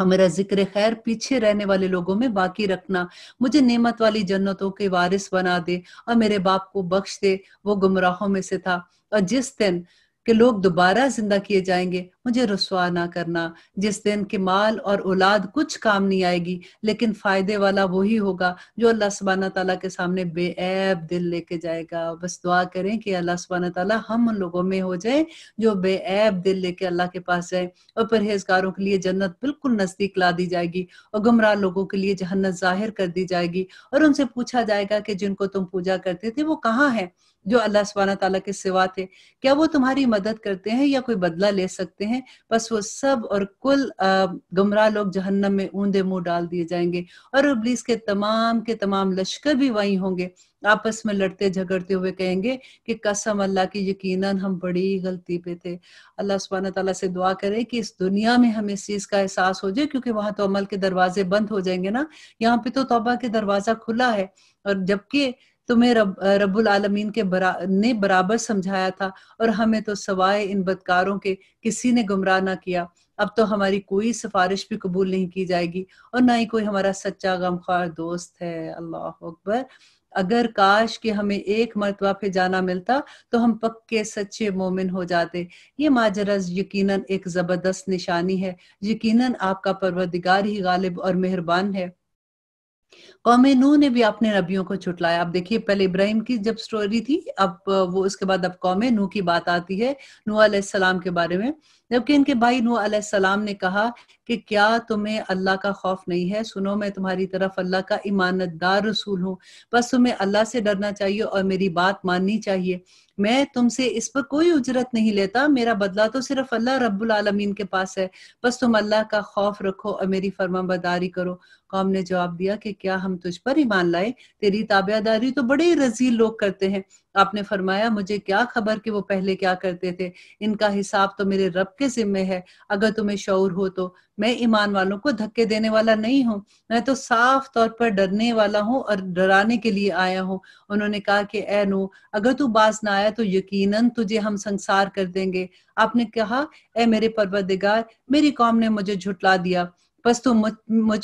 और मेरा जिक्र खैर पीछे रहने वाले लोगों में बाकी रखना मुझे नेमत वाली जन्नतों के वारिस बना दे और मेरे बाप को बख्श दे वो गुमराहों में से था और जिस दिन के लोग दोबारा जिंदा किए जाएंगे मुझे रसुआ ना करना जिस दिन के माल और औलाद कुछ काम नहीं आएगी लेकिन फायदे वाला वही होगा जो अल्लाह सुबहाना तला के सामने बेऐब दिल लेके जाएगा बस दुआ करें कि अल्लाह सुबहाना तला हम उन लोगों में हो जाए जो बेऐब दिल लेके अल्लाह के पास जाए और परहेजगारों के लिए जन्नत बिल्कुल नजदीक ला दी जाएगी और गुमराह लोगों के लिए जहन्नत जाहिर कर दी जाएगी और उनसे पूछा जाएगा कि जिनको तुम पूजा करते थे वो कहाँ है जो अल्लाह सुबहाना तला के सिवा थे क्या वो तुम्हारी मदद करते हैं या कोई बदला ले सकते हैं हैं बस वो सब और कुल गुमराह लोग जहन्नम में ऊंधे मुंह डाल दिए जाएंगे और इबलीस के तमाम के तमाम लश्कर भी वहीं होंगे आपस में लड़ते झगड़ते हुए कहेंगे कि कसम अल्लाह की यकीनन हम बड़ी गलती पे थे अल्लाह सुबहाना तला से दुआ करें कि इस दुनिया में हमें इस चीज़ का एहसास हो जाए क्योंकि वहां तो अमल के दरवाजे बंद हो जाएंगे ना यहाँ पे तो तोबा के दरवाजा खुला है और जबकि तुम्हें रब रबुल आलमीन के बरा, ने बराबर समझाया था और हमें तो सवाए इन बदकारों के किसी ने गुमराह ना किया अब तो हमारी कोई सिफारिश भी कबूल नहीं की जाएगी और ना ही कोई हमारा सच्चा गमख्वार दोस्त है अल्लाह अकबर अगर काश कि हमें एक मरतबा पे जाना मिलता तो हम पक्के सच्चे मोमिन हो जाते ये माजरा यकीनन एक जबरदस्त निशानी है यकीनन आपका परवरदिगार ही गालिब और मेहरबान है कौम नू ने भी अपने नबियों को छुटलाया अब देखिए पहले इब्राहिम की जब स्टोरी थी अब वो उसके बाद अब कौम नू की बात आती है नू आसमाम के बारे में जबकि इनके भाई नू आसमाम ने कहा कि क्या तुम्हें अल्लाह का खौफ नहीं है सुनो मैं तुम्हारी तरफ अल्लाह का ईमानदार रसूल हूँ बस तुम्हें अल्लाह से डरना चाहिए और मेरी बात माननी चाहिए मैं तुमसे इस पर कोई उजरत नहीं लेता मेरा बदला तो सिर्फ अल्लाह रब्बुल आलमीन के पास है बस तुम अल्लाह का खौफ रखो और मेरी फर्मा करो कौम ने जवाब दिया कि क्या हम तुझ पर ईमान लाए तेरी ताबेदारी तो बड़े रजील लोग करते हैं आपने फरमाया मुझे क्या खबर कि वो पहले क्या करते थे इनका हिसाब तो मेरे रब के जिम्मे है अगर तुम्हें शौर हो तो मैं ईमान वालों को धक्के देने वाला नहीं हूँ मैं तो साफ तौर पर डरने वाला हूँ और डराने के लिए आया हूँ उन्होंने कहा कि ए नू अगर तू बास ना आया तो यकीनन तुझे हम संसार कर देंगे आपने कहा ए मेरे परवरदिगार मेरी कौम ने मुझे झुटला दिया बस तू मुझ,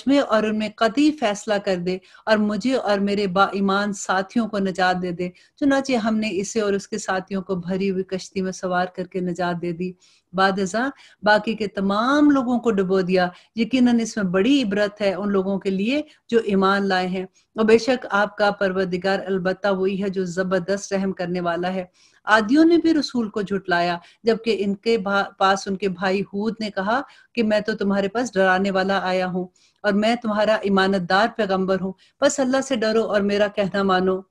में और उनमें कदी फैसला कर दे और मुझे और मेरे बाईमान साथियों को नजात दे दे चुनाचे हमने इसे और उसके साथियों को भरी हुई कश्ती में सवार करके नजात दे दी बाद बाकी के तमाम लोगों को डुबो दिया यकीनन इसमें बड़ी इबरत है उन लोगों के लिए जो ईमान लाए हैं और बेशक आपका परवरदिगार अलबत्ता वही है जो जबरदस्त रहम करने वाला है आदियों ने भी रसूल को झुटलाया जबकि इनके पास उनके भाई हूद ने कहा कि मैं तो तुम्हारे पास डराने वाला आया हूँ और मैं तुम्हारा ईमानदार पैगंबर हूँ बस अल्लाह से डरो और मेरा कहना मानो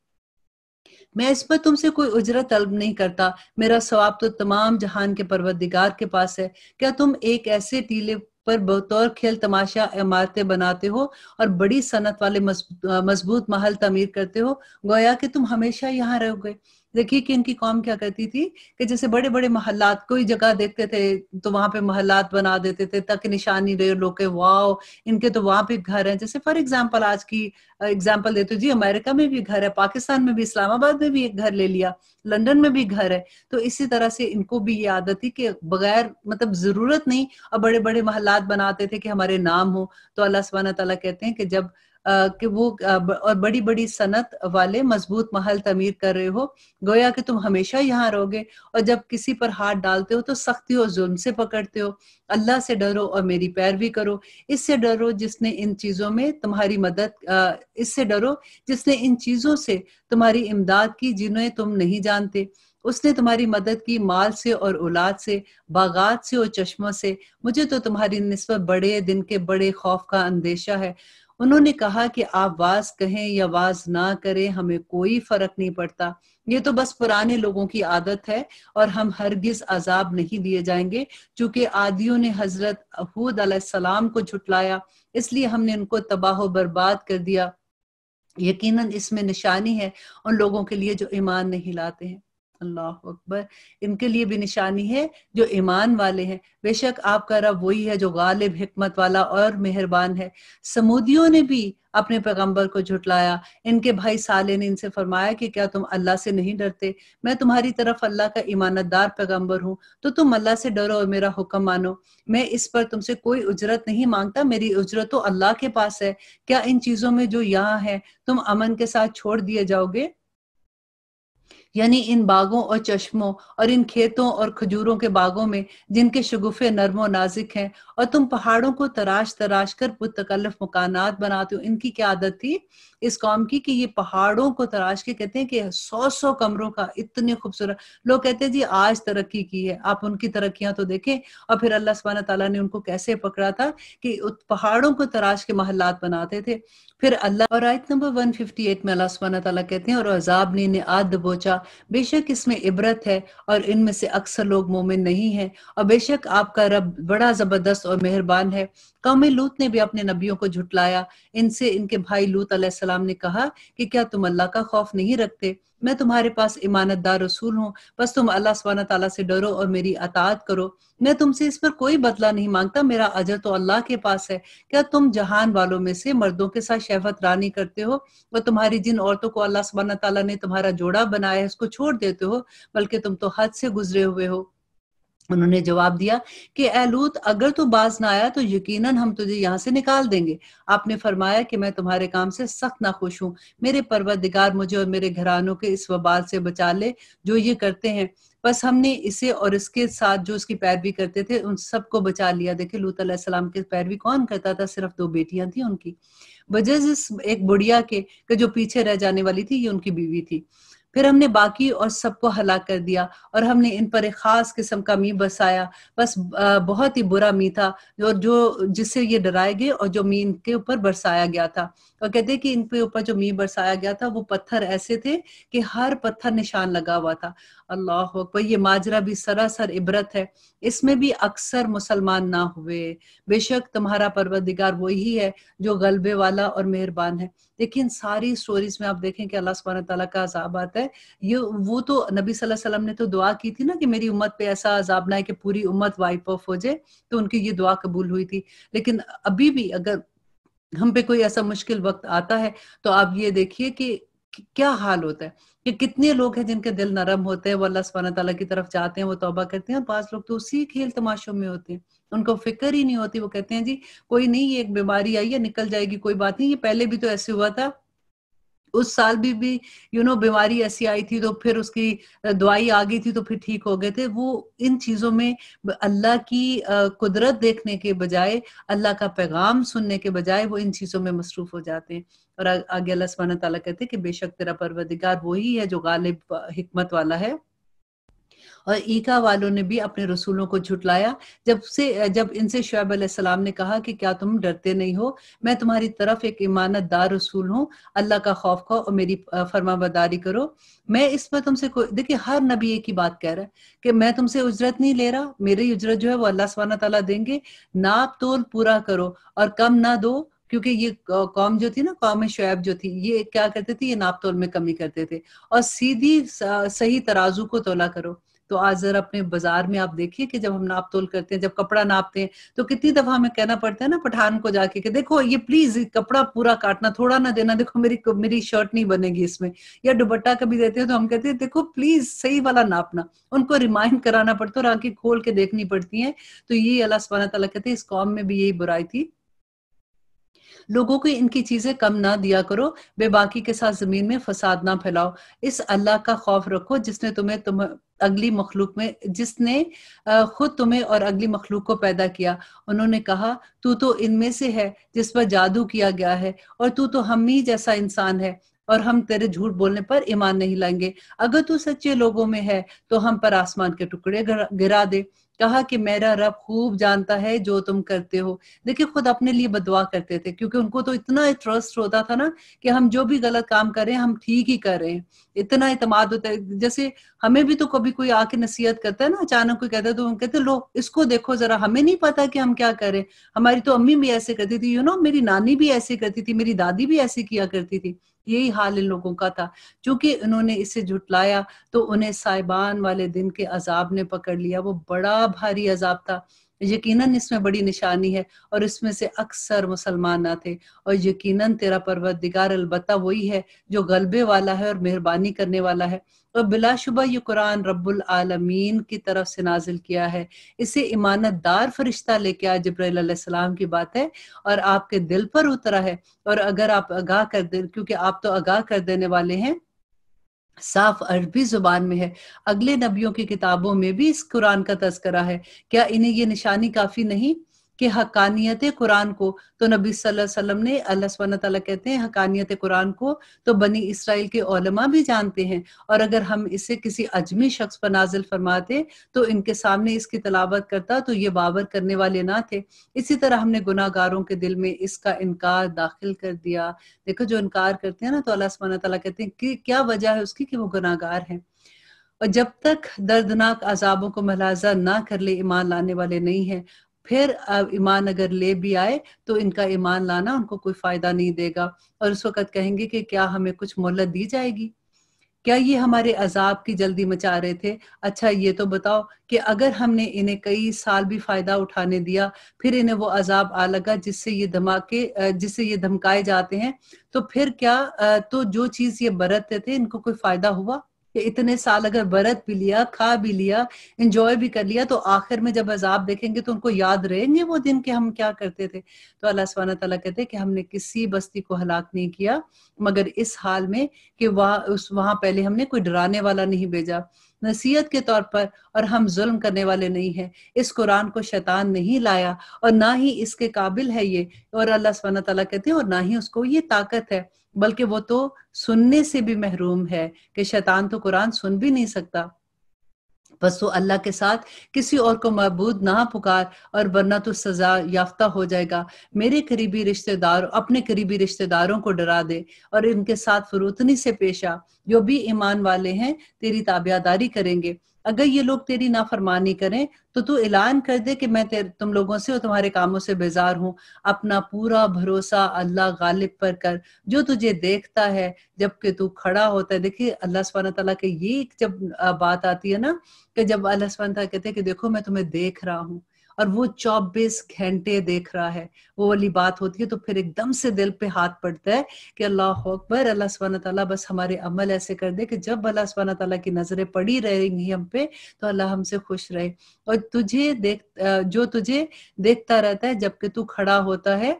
मैं इस पर तुमसे कोई उजरत तलब नहीं करता मेरा स्वाब तो तमाम जहान के परवरदिगार के पास है क्या तुम एक ऐसे टीले पर बतौर खेल तमाशा इमारतें बनाते हो और बड़ी सनत वाले मजबूत महल तमीर करते हो गोया कि तुम हमेशा यहाँ रहोगे देखिए कि इनकी कौम क्या कहती थी कि जैसे बड़े बड़े महल्लात कोई जगह देखते थे तो वहां पे महल्लात बना देते थे ताकि निशानी रहे लोग के वाओ इनके तो वहां पे घर है जैसे फॉर एग्जाम्पल आज की एग्जाम्पल देते जी अमेरिका में भी घर है पाकिस्तान में भी इस्लामाबाद में भी एक घर ले लिया लंदन में भी घर है तो इसी तरह से इनको भी ये आदत थी कि बगैर मतलब जरूरत नहीं और बड़े बड़े महल्लात बनाते थे कि हमारे नाम हो तो अल्लाह सुबहाना तला कहते हैं कि जब कि वो और बड़ी बड़ी सनत वाले मजबूत महल तमीर कर रहे हो गोया कि तुम हमेशा यहाँ रहोगे और जब किसी पर हाथ डालते हो तो सख्ती और जुल्म से पकड़ते हो अल्लाह से डरो और मेरी पैरवी करो इससे डरो जिसने इन चीजों में तुम्हारी मदद इससे डरो जिसने इन चीजों से तुम्हारी इमदाद की जिन्हें तुम नहीं जानते उसने तुम्हारी मदद की माल से और औलाद से बागात से और चश्मों से मुझे तो तुम्हारी नस्बत बड़े दिन के बड़े खौफ का अंदेशा है उन्होंने कहा कि आप वाज कहें या वाज ना करें हमें कोई फर्क नहीं पड़ता ये तो बस पुराने लोगों की आदत है और हम हरगिज अजाब नहीं दिए जाएंगे चूंकि आदियों ने हजरत हूद सलाम को झुटलाया इसलिए हमने उनको तबाह बर्बाद कर दिया यकीनन इसमें निशानी है उन लोगों के लिए जो ईमान नहीं लाते हैं अल्लाह अकबर इनके लिए भी निशानी है जो ईमान वाले हैं बेशक आपका रब वही है जो गालिब हिकमत वाला और मेहरबान है समूदियों ने भी अपने पैगंबर को झुटलाया इनके भाई साले ने इनसे फरमाया कि क्या तुम अल्लाह से नहीं डरते मैं तुम्हारी तरफ अल्लाह का ईमानदार पैगंबर हूँ तो तुम अल्लाह से डरो और मेरा हुक्म मानो मैं इस पर तुमसे कोई उजरत नहीं मांगता मेरी उजरत तो अल्लाह के पास है क्या इन चीजों में जो यहाँ है तुम अमन के साथ छोड़ दिए जाओगे यानी इन बागों और चश्मों और इन खेतों और खजूरों के बागों में जिनके शगुफे नरमो नाजिक हैं और तुम पहाड़ों को तराश तराश कर पुतकल्फ मकानात बनाते हो इनकी क्या आदत थी इस कौम की कि ये पहाड़ों को तराश के कहते हैं कि सौ सौ कमरों का इतने खूबसूरत लोग कहते हैं जी आज तरक्की की है आप उनकी तरक्कियां तो देखें और फिर अल्लाह सुबहाना तला ने उनको कैसे पकड़ा था कि पहाड़ों को तराश के महल्लात बनाते थे फिर अल्लाह और आयत नंबर 158 में अल्लाह सुबहाना तआला कहते हैं और अजाब ने इन्हें आद बोचा बेशक इसमें इबरत है और इनमें से अक्सर लोग मोमिन नहीं हैं और बेशक आपका रब बड़ा जबरदस्त और मेहरबान है कौम लूत ने भी अपने नबियों को झुटलाया इनसे इनके भाई लूत सलाम ने कहा कि क्या तुम अल्लाह का खौफ नहीं रखते मैं तुम्हारे पास ईमानतदार रसूल हूँ बस तुम अल्लाह सुबहाना तला से डरो और मेरी अतात करो मैं तुमसे इस पर कोई बदला नहीं मांगता मेरा अजर तो अल्लाह के पास है क्या तुम जहान वालों में से मर्दों के साथ शहवत रानी करते हो और तुम्हारी जिन औरतों को अल्लाह सुबहाना तला ने तुम्हारा जोड़ा बनाया है उसको छोड़ देते हो बल्कि तुम तो हद से गुजरे हुए हो उन्होंने जवाब दिया कि एलूत अगर तू बाज ना आया तो यकीनन हम तुझे यहाँ से निकाल देंगे आपने फरमाया कि मैं तुम्हारे काम से सख्त ना खुश हूँ मेरे परवरदिगार मुझे और मेरे घरानों के इस वबाल से बचा ले जो ये करते हैं बस हमने इसे और इसके साथ जो उसकी पैरवी करते थे उन सबको बचा लिया देखे लूत सलाम के पैरवी कौन करता था सिर्फ दो बेटियां थी उनकी वजह इस एक बुढ़िया के, के जो पीछे रह जाने वाली थी ये उनकी बीवी थी फिर हमने बाकी और सबको हला कर दिया और हमने इन पर एक खास किस्म का मी बसाया बस बहुत ही बुरा मी था जो जो जिससे ये डराए गए और जो मी इनके ऊपर बरसाया गया था और कहते कि इनके ऊपर जो मी बरसाया गया था वो पत्थर ऐसे थे कि हर पत्थर निशान लगा हुआ था अल्लाह अकबर ये माजरा भी सरासर इबरत है इसमें भी अक्सर मुसलमान ना हुए बेशक तुम्हारा परवरदिगार वही है जो गलबे वाला और मेहरबान है लेकिन सारी स्टोरीज में आप देखें कि अल्लाह सुबहाना तला का अजाब आता है ये वो तो नबी सल्लल्लाहु अलैहि वसल्लम ने तो दुआ की थी ना कि मेरी उम्मत पे ऐसा अजाब ना है कि पूरी उम्मत वाइप ऑफ हो जाए तो उनकी ये दुआ कबूल हुई थी लेकिन अभी भी अगर हम पे कोई ऐसा मुश्किल वक्त आता है तो आप ये देखिए कि क्या हाल होता है कि कितने लोग हैं जिनके दिल नरम होते हैं वो अल्लाह सुबहाना तला की तरफ जाते हैं वो तोबा करते हैं और पांच लोग तो उसी खेल तमाशों में होते हैं उनको फिक्र ही नहीं होती वो कहते हैं जी कोई नहीं ये एक बीमारी आई है निकल जाएगी कोई बात नहीं ये पहले भी तो ऐसे हुआ था उस साल भी भी यू नो बीमारी ऐसी आई थी तो फिर उसकी दवाई आ गई थी तो फिर ठीक हो गए थे वो इन चीजों में अल्लाह की कुदरत देखने के बजाय अल्लाह का पैगाम सुनने के बजाय वो इन चीजों में मसरूफ हो जाते हैं और आगे अल्लाह सुबहाना ताला कहते हैं कि बेशक तेरा परवदिगार वही है जो गालिब हिकमत वाला है और ईका वालों ने भी अपने रसूलों को झुटलाया जब से जब इनसे शुएब अलैहिस्सलाम ने कहा कि क्या तुम डरते नहीं हो मैं तुम्हारी तरफ एक ईमानतदार रसूल हूँ अल्लाह का खौफ खाओ और मेरी फरमाबदारी करो मैं इस पर तुमसे कोई देखिए हर नबी एक ही बात कह रहा है कि मैं तुमसे उजरत नहीं ले रहा मेरी उजरत जो है वो अल्लाह सुबहाना तला देंगे नाप तोल पूरा करो और कम ना दो क्योंकि ये कौम जो थी ना कौम शुएब जो थी ये क्या करते थे ये नाप तोल में कमी करते थे और सीधी सही तराजू को तोला करो तो आज जरा अपने बाजार में आप देखिए कि जब हम नाप तोल करते हैं जब कपड़ा नापते हैं तो कितनी दफा हमें कहना पड़ता है ना पठान को जाके कि देखो ये प्लीज कपड़ा पूरा काटना थोड़ा ना देना देखो मेरी मेरी शर्ट नहीं बनेगी इसमें या दुबट्टा कभी देते हैं तो हम कहते हैं देखो प्लीज सही वाला नापना उनको रिमाइंड कराना पड़ता है और आंखें खोल के देखनी पड़ती है तो ये अल्लाह सुबहाना तला कहते हैं इस कौम में भी यही बुराई थी लोगों को इनकी चीजें कम ना दिया करो बेबाकी के साथ जमीन में फसाद ना फैलाओ इस अल्लाह का खौफ रखो जिसने तुम्हें तुम्हें अगली मखलूक में जिसने खुद तुम्हें और अगली मखलूक को पैदा किया उन्होंने कहा तू तो इनमें से है जिस पर जादू किया गया है और तू तो हम ही जैसा इंसान है और हम तेरे झूठ बोलने पर ईमान नहीं लाएंगे अगर तू सच्चे लोगों में है तो हम पर आसमान के टुकड़े गिरा दे कहा कि मेरा रब खूब जानता है जो तुम करते हो देखिए खुद अपने लिए बदवा करते थे क्योंकि उनको तो इतना ट्रस्ट होता था ना कि हम जो भी गलत काम कर रहे हैं हम ठीक ही कर रहे हैं इतना इतमाद होता है जैसे हमें भी तो कभी कोई आके नसीहत करता है ना अचानक कोई कहता है तो हम कहते लो इसको देखो जरा हमें नहीं पता कि हम क्या करें हमारी तो अम्मी भी ऐसे करती थी यू you नो know, मेरी नानी भी ऐसे करती थी मेरी दादी भी ऐसे किया करती थी यही हाल इन लोगों का था चूंकि इन्होंने इसे झुटलाया तो उन्हें साहिबान वाले दिन के अजाब ने पकड़ लिया वो बड़ा भारी अजाब था यकीनन इसमें बड़ी निशानी है और इसमें से अक्सर मुसलमान ना थे और यकीनन तेरा परवरदिगार अलबत्ता वही है जो गलबे वाला है और मेहरबानी करने वाला है और बिलाशुबा ये कुरान रब्बुल आलमीन की तरफ से नाजिल किया है इसे इमानतदार फरिश्ता लेके आज जब्राम की बात है और आपके दिल पर उतरा है और अगर आप आगाह कर दे क्योंकि आप तो आगाह कर देने वाले हैं साफ अरबी जुबान में है अगले नबियों की किताबों में भी इस कुरान का तस्करा है क्या इन्हें ये निशानी काफी नहीं कि हकानियत कुरान को तो नबी वसल्लम ने अल्लाह सन तला कहते हैं हकानियत कुरान को तो बनी इसराइल के ओलमा भी जानते हैं और अगर हम इसे किसी अजमी शख्स पर नाजिल फरमाते तो इनके सामने इसकी तलावत करता तो ये बावर करने वाले ना थे इसी तरह हमने गुनागारों के दिल में इसका इनकार दाखिल कर दिया देखो जो इनकार करते हैं ना तो अल्लाह सन तला कहते हैं कि क्या वजह है उसकी कि वो गुनागार हैं और जब तक दर्दनाक अजाबों को मलाजा ना कर ले ईमान लाने वाले नहीं है फिर ईमान अगर ले भी आए तो इनका ईमान लाना उनको कोई फायदा नहीं देगा और उस वक्त कहेंगे कि क्या हमें कुछ मोहलत दी जाएगी क्या ये हमारे अजाब की जल्दी मचा रहे थे अच्छा ये तो बताओ कि अगर हमने इन्हें कई साल भी फायदा उठाने दिया फिर इन्हें वो अजाब आ लगा जिससे ये धमाके जिससे ये धमकाए जाते हैं तो फिर क्या तो जो चीज ये बरतते थे इनको कोई फायदा हुआ कि इतने साल अगर बरत भी लिया खा भी लिया इंजॉय भी कर लिया तो आखिर में जब अजाब देखेंगे तो उनको याद रहेंगे वो दिन के हम क्या करते थे तो अल्लाह सुबहाना तला कहते कि हमने किसी बस्ती को हलाक नहीं किया मगर इस हाल में कि वह उस वहाँ पहले हमने कोई डराने वाला नहीं भेजा नसीहत के तौर पर और हम जुल्म करने वाले नहीं है इस कुरान को शैतान नहीं लाया और ना ही इसके काबिल है ये और अल्लाह सुबहाना तला कहते हैं और ना ही उसको ये ताकत है बल्कि वो तो सुनने से भी महरूम है कि शैतान तो कुरान सुन भी नहीं सकता बस तो अल्लाह के साथ किसी और को मबूद ना पुकार और वरना तो सजा याफ्ता हो जाएगा मेरे करीबी रिश्तेदार अपने करीबी रिश्तेदारों को डरा दे और इनके साथ फरूतनी से पेशा जो भी ईमान वाले हैं तेरी ताबियादारी करेंगे अगर ये लोग तेरी नाफरमानी करें तो तू ऐलान कर दे कि मैं तेरे तुम लोगों से और तुम्हारे कामों से बेजार हूँ अपना पूरा भरोसा अल्लाह गालिब पर कर जो तुझे देखता है जबकि तू खड़ा होता है देखिए अल्लाह सुबहाना तला के ये जब बात आती है ना कि जब अल्लाह सुबहाना कहते हैं कि देखो मैं तुम्हें देख रहा हूँ और वो चौबीस घंटे देख रहा है वो वाली बात होती है तो फिर एकदम से दिल पे हाथ पड़ता है कि अल्लाह अकबर अल्लाह स्वान तला बस हमारे अमल ऐसे कर दे कि जब अल्लाह स्वान तला की नजरें पड़ी रहेंगी हम पे तो अल्लाह हमसे खुश रहे और तुझे देख जो तुझे देखता रहता है जबकि तू खड़ा होता है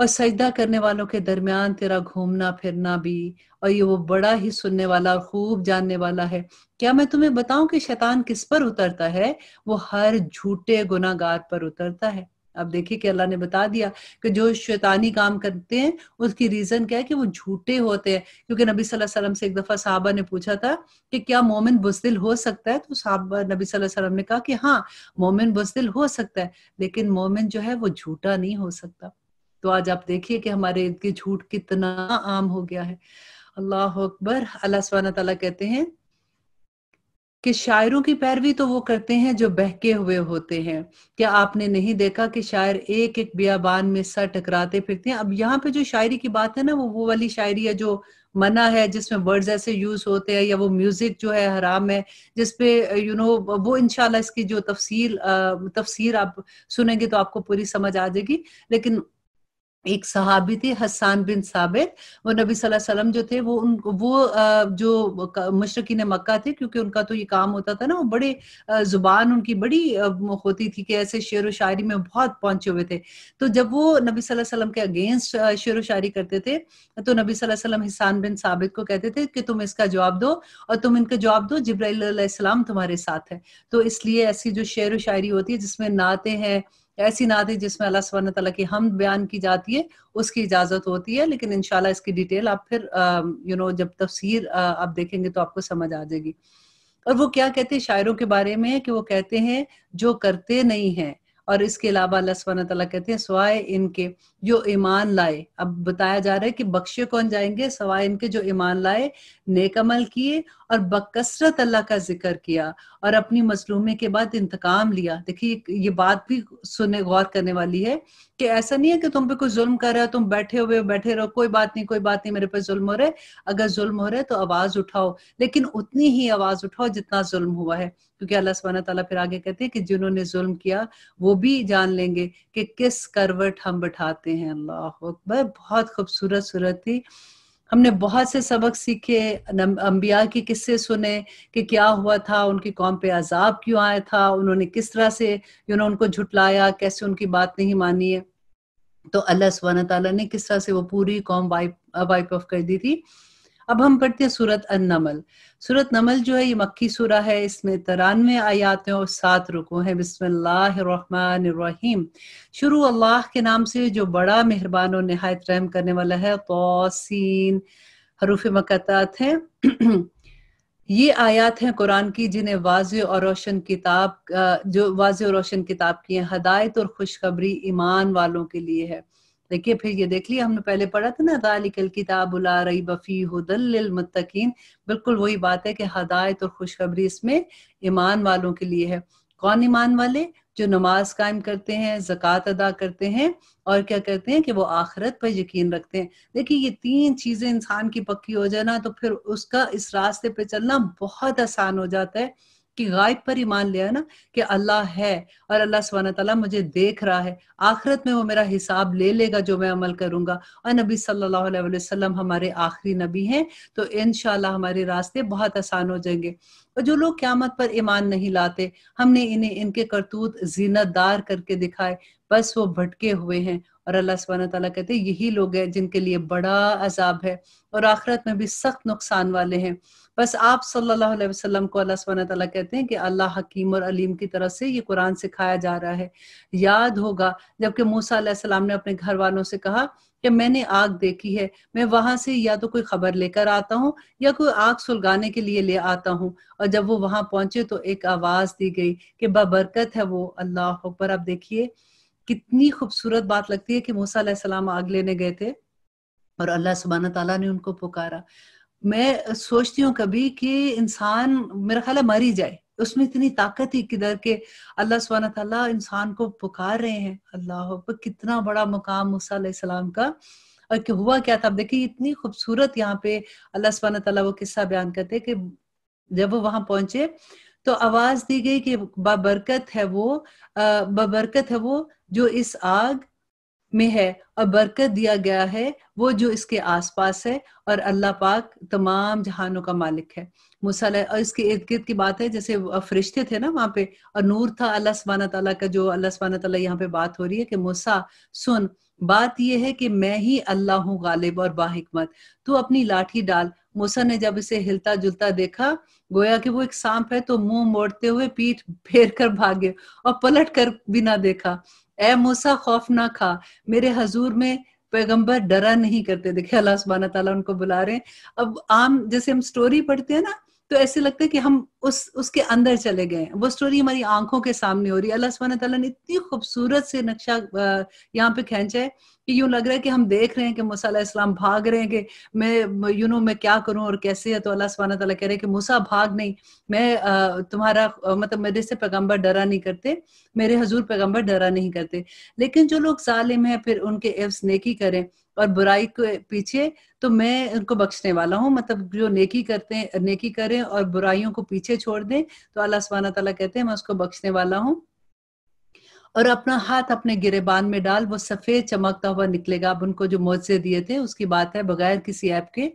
और सजदा करने वालों के दरमियान तेरा घूमना फिरना भी और ये वो बड़ा ही सुनने वाला और खूब जानने वाला है क्या मैं तुम्हें बताऊं कि शैतान किस पर उतरता है वो हर झूठे गुनागार पर उतरता है अब देखिए कि अल्लाह ने बता दिया कि जो शैतानी काम करते हैं उसकी रीजन क्या है कि वो झूठे होते हैं क्योंकि नबी सल्लल्लाहु अलैहि वसल्लम से एक दफा साहबा ने पूछा था कि क्या मोमिन बुजदिल हो सकता है तो साहबा नबी सल्लल्लाहु अलैहि वसल्लम ने कहा कि हाँ मोमिन बुजदिल हो सकता है लेकिन मोमिन जो है वो झूठा नहीं हो सकता तो आज आप देखिए कि हमारे इर्द की झूठ कितना आम हो गया है अल्लाह अकबर अल्लाह स्वान तला कहते हैं कि शायरों की पैरवी तो वो करते हैं जो बहके हुए होते हैं क्या आपने नहीं देखा कि शायर एक एक बियाबान में सर टकराते फिरते हैं अब यहाँ पे जो शायरी की बात है ना वो वो वाली शायरी है जो मना है जिसमें वर्ड्स ऐसे यूज होते हैं या वो म्यूजिक जो है हराम है जिसपे यू नो वो इनशाला इसकी जो तफसील तफसीर आप सुनेंगे तो आपको पूरी समझ आ जाएगी लेकिन एक सहाबी थे हसान बिन साबित वो नबी वसल्लम जो थे वो उन वो जो मशरकिन मक्का थे क्योंकि उनका तो ये काम होता था ना वो बड़े जुबान उनकी बड़ी होती थी कि ऐसे शेर व शायरी में बहुत पहुंचे हुए थे तो जब वो नबी वसल्लम के अगेंस्ट शेर व शायरी करते थे तो नबी वसल्लम हसान बिन साबित को कहते थे कि तुम इसका जवाब दो और तुम इनका जवाब दो जब्राईसम तुम्हारे साथ है तो इसलिए ऐसी जो शेर व शायरी होती है जिसमें नाते हैं ऐसी नादी जिसमें अल्लाह स्वर्ण तला की हम बयान की जाती है उसकी इजाजत होती है लेकिन इनशाला इसकी डिटेल आप फिर यू नो जब तफसीर आप देखेंगे तो आपको समझ आ जाएगी और वो क्या कहते हैं शायरों के बारे में कि वो कहते हैं जो करते नहीं है और इसके अलावा अल्लाह स्वर्ण तला कहते हैं स्वाय इनके जो ईमान लाए अब बताया जा रहा है कि बख्शे कौन जाएंगे सवाए इनके जो ईमान लाए नेकमल किए और बकसरत अल्लाह का जिक्र किया और अपनी मसलूमे के बाद इंतकाम लिया देखिए ये बात भी सुने गौर करने वाली है कि ऐसा नहीं है कि तुम पे कोई जुल्म कर रहा है तुम बैठे हुए बैठे रहो कोई बात नहीं कोई बात नहीं मेरे पे जुल्म हो रहा है अगर जुल्म हो रहा है तो आवाज उठाओ लेकिन उतनी ही आवाज उठाओ जितना जुल्म हुआ है क्योंकि अल्लाह सुबहाना तला फिर आगे कहते हैं कि जिन्होंने जुल्म किया वो भी जान लेंगे कि किस करवट हम बैठाते करते हैं अल्लाह अकबर बहुत खूबसूरत सूरत थी हमने बहुत से सबक सीखे अम्बिया के किस्से सुने कि क्या हुआ था उनकी कौम पे अजाब क्यों आया था उन्होंने किस तरह से यू नो उनको झुटलाया कैसे उनकी बात नहीं मानी है तो अल्लाह सुबहाना तला ने किस तरह से वो पूरी कौम वाइप वाइप ऑफ कर दी थी अब हम पढ़ते हैं सूरत नमल सूरत नमल जो है ये मक्की सूरा है इसमें तिरानवे आयात और सात रुको हैं बिस्मिल्लाहमानिर्रहीम शुरू अल्लाह के नाम से जो बड़ा मेहरबान और नहायत रहम करने वाला है तोसिन हरूफ मकतात है [clears throat] ये आयात हैं कुरान की जिन्हें वाज और रोशन किताब जो वाज और रोशन किताब की है हदायत और खुशखबरी ईमान वालों के लिए है देखिए फिर ये देख लिया हमने पहले पढ़ा था ना दालिकल किताब उला रही बफी हुदलमतकीन बिल्कुल वही बात है कि हदायत और खुशखबरी इसमें ईमान वालों के लिए है कौन ईमान वाले जो नमाज कायम करते हैं जक़ात अदा करते हैं और क्या करते हैं कि वो आखरत पर यकीन रखते हैं देखिए ये तीन चीज़ें इंसान की पक्की हो जाए ना तो फिर उसका इस रास्ते पे चलना बहुत आसान हो जाता है कि गायब पर ईमान लिया ना कि अल्लाह है और अल्लाह स्वान तला मुझे देख रहा है आखिरत में वो मेरा हिसाब ले लेगा जो मैं अमल करूंगा और नबी सल्लल्लाहु अलैहि वसल्लम हमारे आखिरी नबी हैं तो इन हमारे रास्ते बहुत आसान हो जाएंगे और जो लोग क्यामत पर ईमान नहीं लाते हमने इन्हें इनके करतूत जीनतदार करके दिखाए बस वो भटके हुए हैं और अल्लाह सुबहाना तला कहते यही लोग हैं जिनके लिए बड़ा अजाब है और आखिरत में भी सख्त नुकसान वाले हैं बस आप सल्लल्लाहु अलैहि वसल्लम को अल्लाह सुबहाना तआला कहते हैं कि अल्लाह हकीम और अलीम की तरफ से ये कुरान सिखाया जा रहा है याद होगा जबकि मूसा सलाम ने अपने घर वालों से कहा कि मैंने आग देखी है मैं वहां से या तो कोई खबर लेकर आता हूँ या कोई आग सुलगाने के लिए ले आता हूँ और जब वो वहां पहुंचे तो एक आवाज दी गई कि बबरकत है वो अल्लाह पर आप देखिए कितनी खूबसूरत बात लगती है कि मूसा सलाम आग लेने गए थे और अल्लाह सुबहाना तला ने उनको पुकारा मैं सोचती हूँ कभी कि इंसान मेरा ख्याल मर ही जाए उसमें इतनी ताकत ही किधर के अल्लाह सुबहाना तला इंसान को पुकार रहे हैं अल्लाह पर कितना बड़ा मुकाम मूसा का और कि हुआ क्या था देखिए इतनी खूबसूरत यहाँ पे अल्लाह सुबहाना तला वो किस्सा बयान करते कि जब वो वहां पहुंचे तो आवाज दी गई कि बाबरकत है वो अः बाबरकत है वो जो इस आग में है और बरकत दिया गया है वो जो इसके आसपास है और अल्लाह पाक तमाम जहानों का मालिक है मूसा और इसके इर्द गिर्द की बात है जैसे फरिश्ते थे ना वहाँ पे और नूर था अल्लाह सबाना तला का जो अल्लाह सबाना तला यहाँ पे बात हो रही है कि मूसा सुन बात यह है कि मैं ही अल्लाह हूँ गालिब और बाहिकमत तू अपनी लाठी डाल मूसा ने जब इसे हिलता जुलता देखा गोया कि वो एक सांप है तो मुंह मोड़ते हुए पीठ फेर कर भागे और पलट कर भी ना देखा ए मूसा खौफ ना खा मेरे हजूर में पैगंबर डरा नहीं करते देखे अल्लाह सुबहाना ताला उनको बुला रहे हैं अब आम जैसे हम स्टोरी पढ़ते हैं ना तो ऐसे लगता है कि हम उस उसके अंदर चले गए वो स्टोरी हमारी आंखों के सामने हो रही है अल्लाह सुबह तला ने इतनी खूबसूरत से नक्शा यहाँ पे खेचा है कि यूं लग रहा है कि हम देख रहे हैं कि मूसा इस्लाम भाग रहे हैं कि मैं यू नो मैं क्या करूं और कैसे है तो अल्लाह सुबहाना तला कह रहे हैं कि मूसा भाग नहीं मैं तुम्हारा मतलब मेरे से पैगम्बर डरा नहीं करते मेरे हजूर पैगम्बर डरा नहीं करते लेकिन जो लोग सालिम है फिर उनके एफ्स नेकी करें और बुराई के पीछे तो मैं उनको बख्शने वाला हूँ मतलब जो नेकी करते हैं नेकी करें और बुराइयों को पीछे पीछे छोड़ दें तो अल्लाह सुबहाना तला कहते हैं मैं उसको बख्शने वाला हूँ और अपना हाथ अपने गिरेबान में डाल वो सफेद चमकता हुआ निकलेगा अब उनको जो मोजे दिए थे उसकी बात है बगैर किसी ऐप के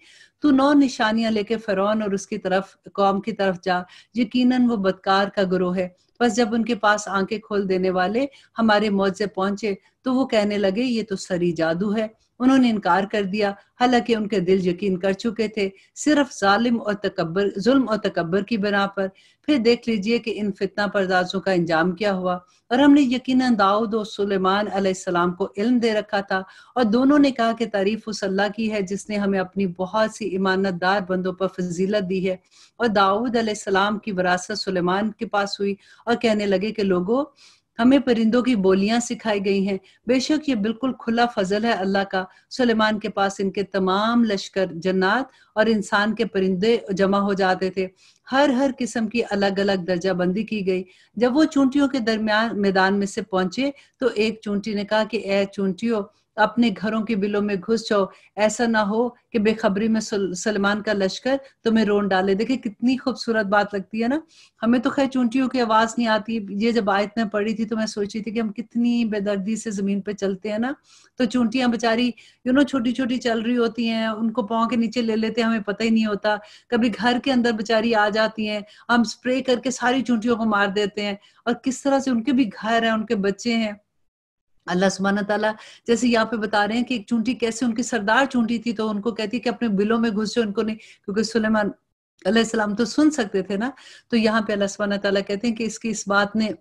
तू नौ निशानियां लेके फरौन और उसकी तरफ कौम की तरफ जा यकीनन वो बदकार का गुरु है बस जब उनके पास आंखें खोल देने वाले हमारे मोजे पहुंचे तो वो कहने लगे ये तो सरी जादू है उन्होंने इनकार कर दिया हालांकि उनके दिल यकीन कर चुके थे सिर्फ जालिम और तकबर जुल्म और तकबर की बना पर फिर देख लीजिए कि इन फितना परदाजों का इंजाम क्या हुआ और हमने यकीन दाऊद और सुलेमान अलैहिस्सलाम को इल्म दे रखा था और दोनों ने कहा कि तारीफ उस अल्लाह की है जिसने हमें अपनी बहुत सी ईमानतदार बंदों पर फजीलत दी है और दाऊद अलैहिस्सलाम की विरासत सुलेमान के पास हुई और कहने लगे कि लोगों हमें परिंदों की बोलियां सिखाई गई हैं बेशक ये बिल्कुल खुला फजल है अल्लाह का सुलेमान के पास इनके तमाम लश्कर जन्नात और इंसान के परिंदे जमा हो जाते थे हर हर किस्म की अलग अलग दर्जाबंदी की गई जब वो चूंटियों के दरमियान मैदान में से पहुंचे तो एक चूंटी ने कहा कि ए चूंटियों अपने घरों के बिलों में घुस जाओ ऐसा ना हो कि बेखबरी में सलमान का लश्कर तुम्हें रोन डाले देखिए कितनी खूबसूरत बात लगती है ना हमें तो खैर चूंटियों की आवाज नहीं आती ये जब आयत में पड़ी थी तो मैं सोची थी कि हम कितनी बेदर्दी से जमीन पे चलते हैं ना तो चूंटियां बेचारी यू नो छोटी छोटी चल रही होती हैं उनको पाँव के नीचे ले लेते हमें पता ही नहीं होता कभी घर के अंदर बेचारी आ जाती हैं हम स्प्रे करके सारी चूंटियों को मार देते हैं और किस तरह से उनके भी घर है उनके बच्चे हैं अल्लाह सुबहान तला जैसे यहाँ पे बता रहे हैं कि एक चूंटी कैसे उनकी सरदार चूंटी थी तो उनको कहती है कि अपने बिलों में घुसे उनको नहीं क्योंकि सुलेमान सलाम तो सुन सकते थे ना तो यहाँ पे अल्लाह सुबहान तला कहते हैं कि इसकी इस बात ने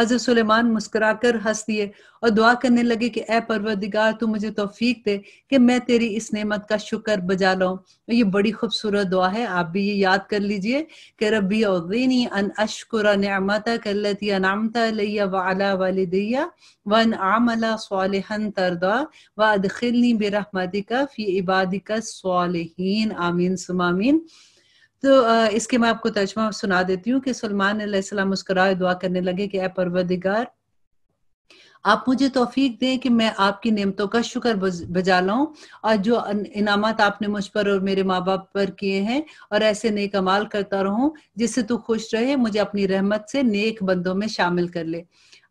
हजरत सुलेमान मुस्कुराकर हंस दिए और दुआ करने लगे कि ए परवरदिगार तू मुझे तोफीक दे कि मैं तेरी इस नेमत का शुक्र बजा लो ये बड़ी खूबसूरत दुआ है आप भी ये याद कर लीजिए कि रबी उदीनी अन अशकुर नामता कल्लती अनामता लिया वाला वालदिया वन आमला सालहन तरदा व अदखिलनी बेरहमदिका फी इबादिका सालहीन आमीन सुमामीन तो इसके मैं आपको तर्जमा सुना देती हूँ कि सलमान सलाम दुआ करने लगे कि ए आप मुझे तोफीक दें कि मैं आपकी नियमतों का शुक्र बजा लाऊं और जो इनामत आपने मुझ पर और मेरे माँ बाप पर किए हैं और ऐसे नेक अमाल करता रहूं जिससे तू खुश रहे मुझे अपनी रहमत से नेक बंदों में शामिल कर ले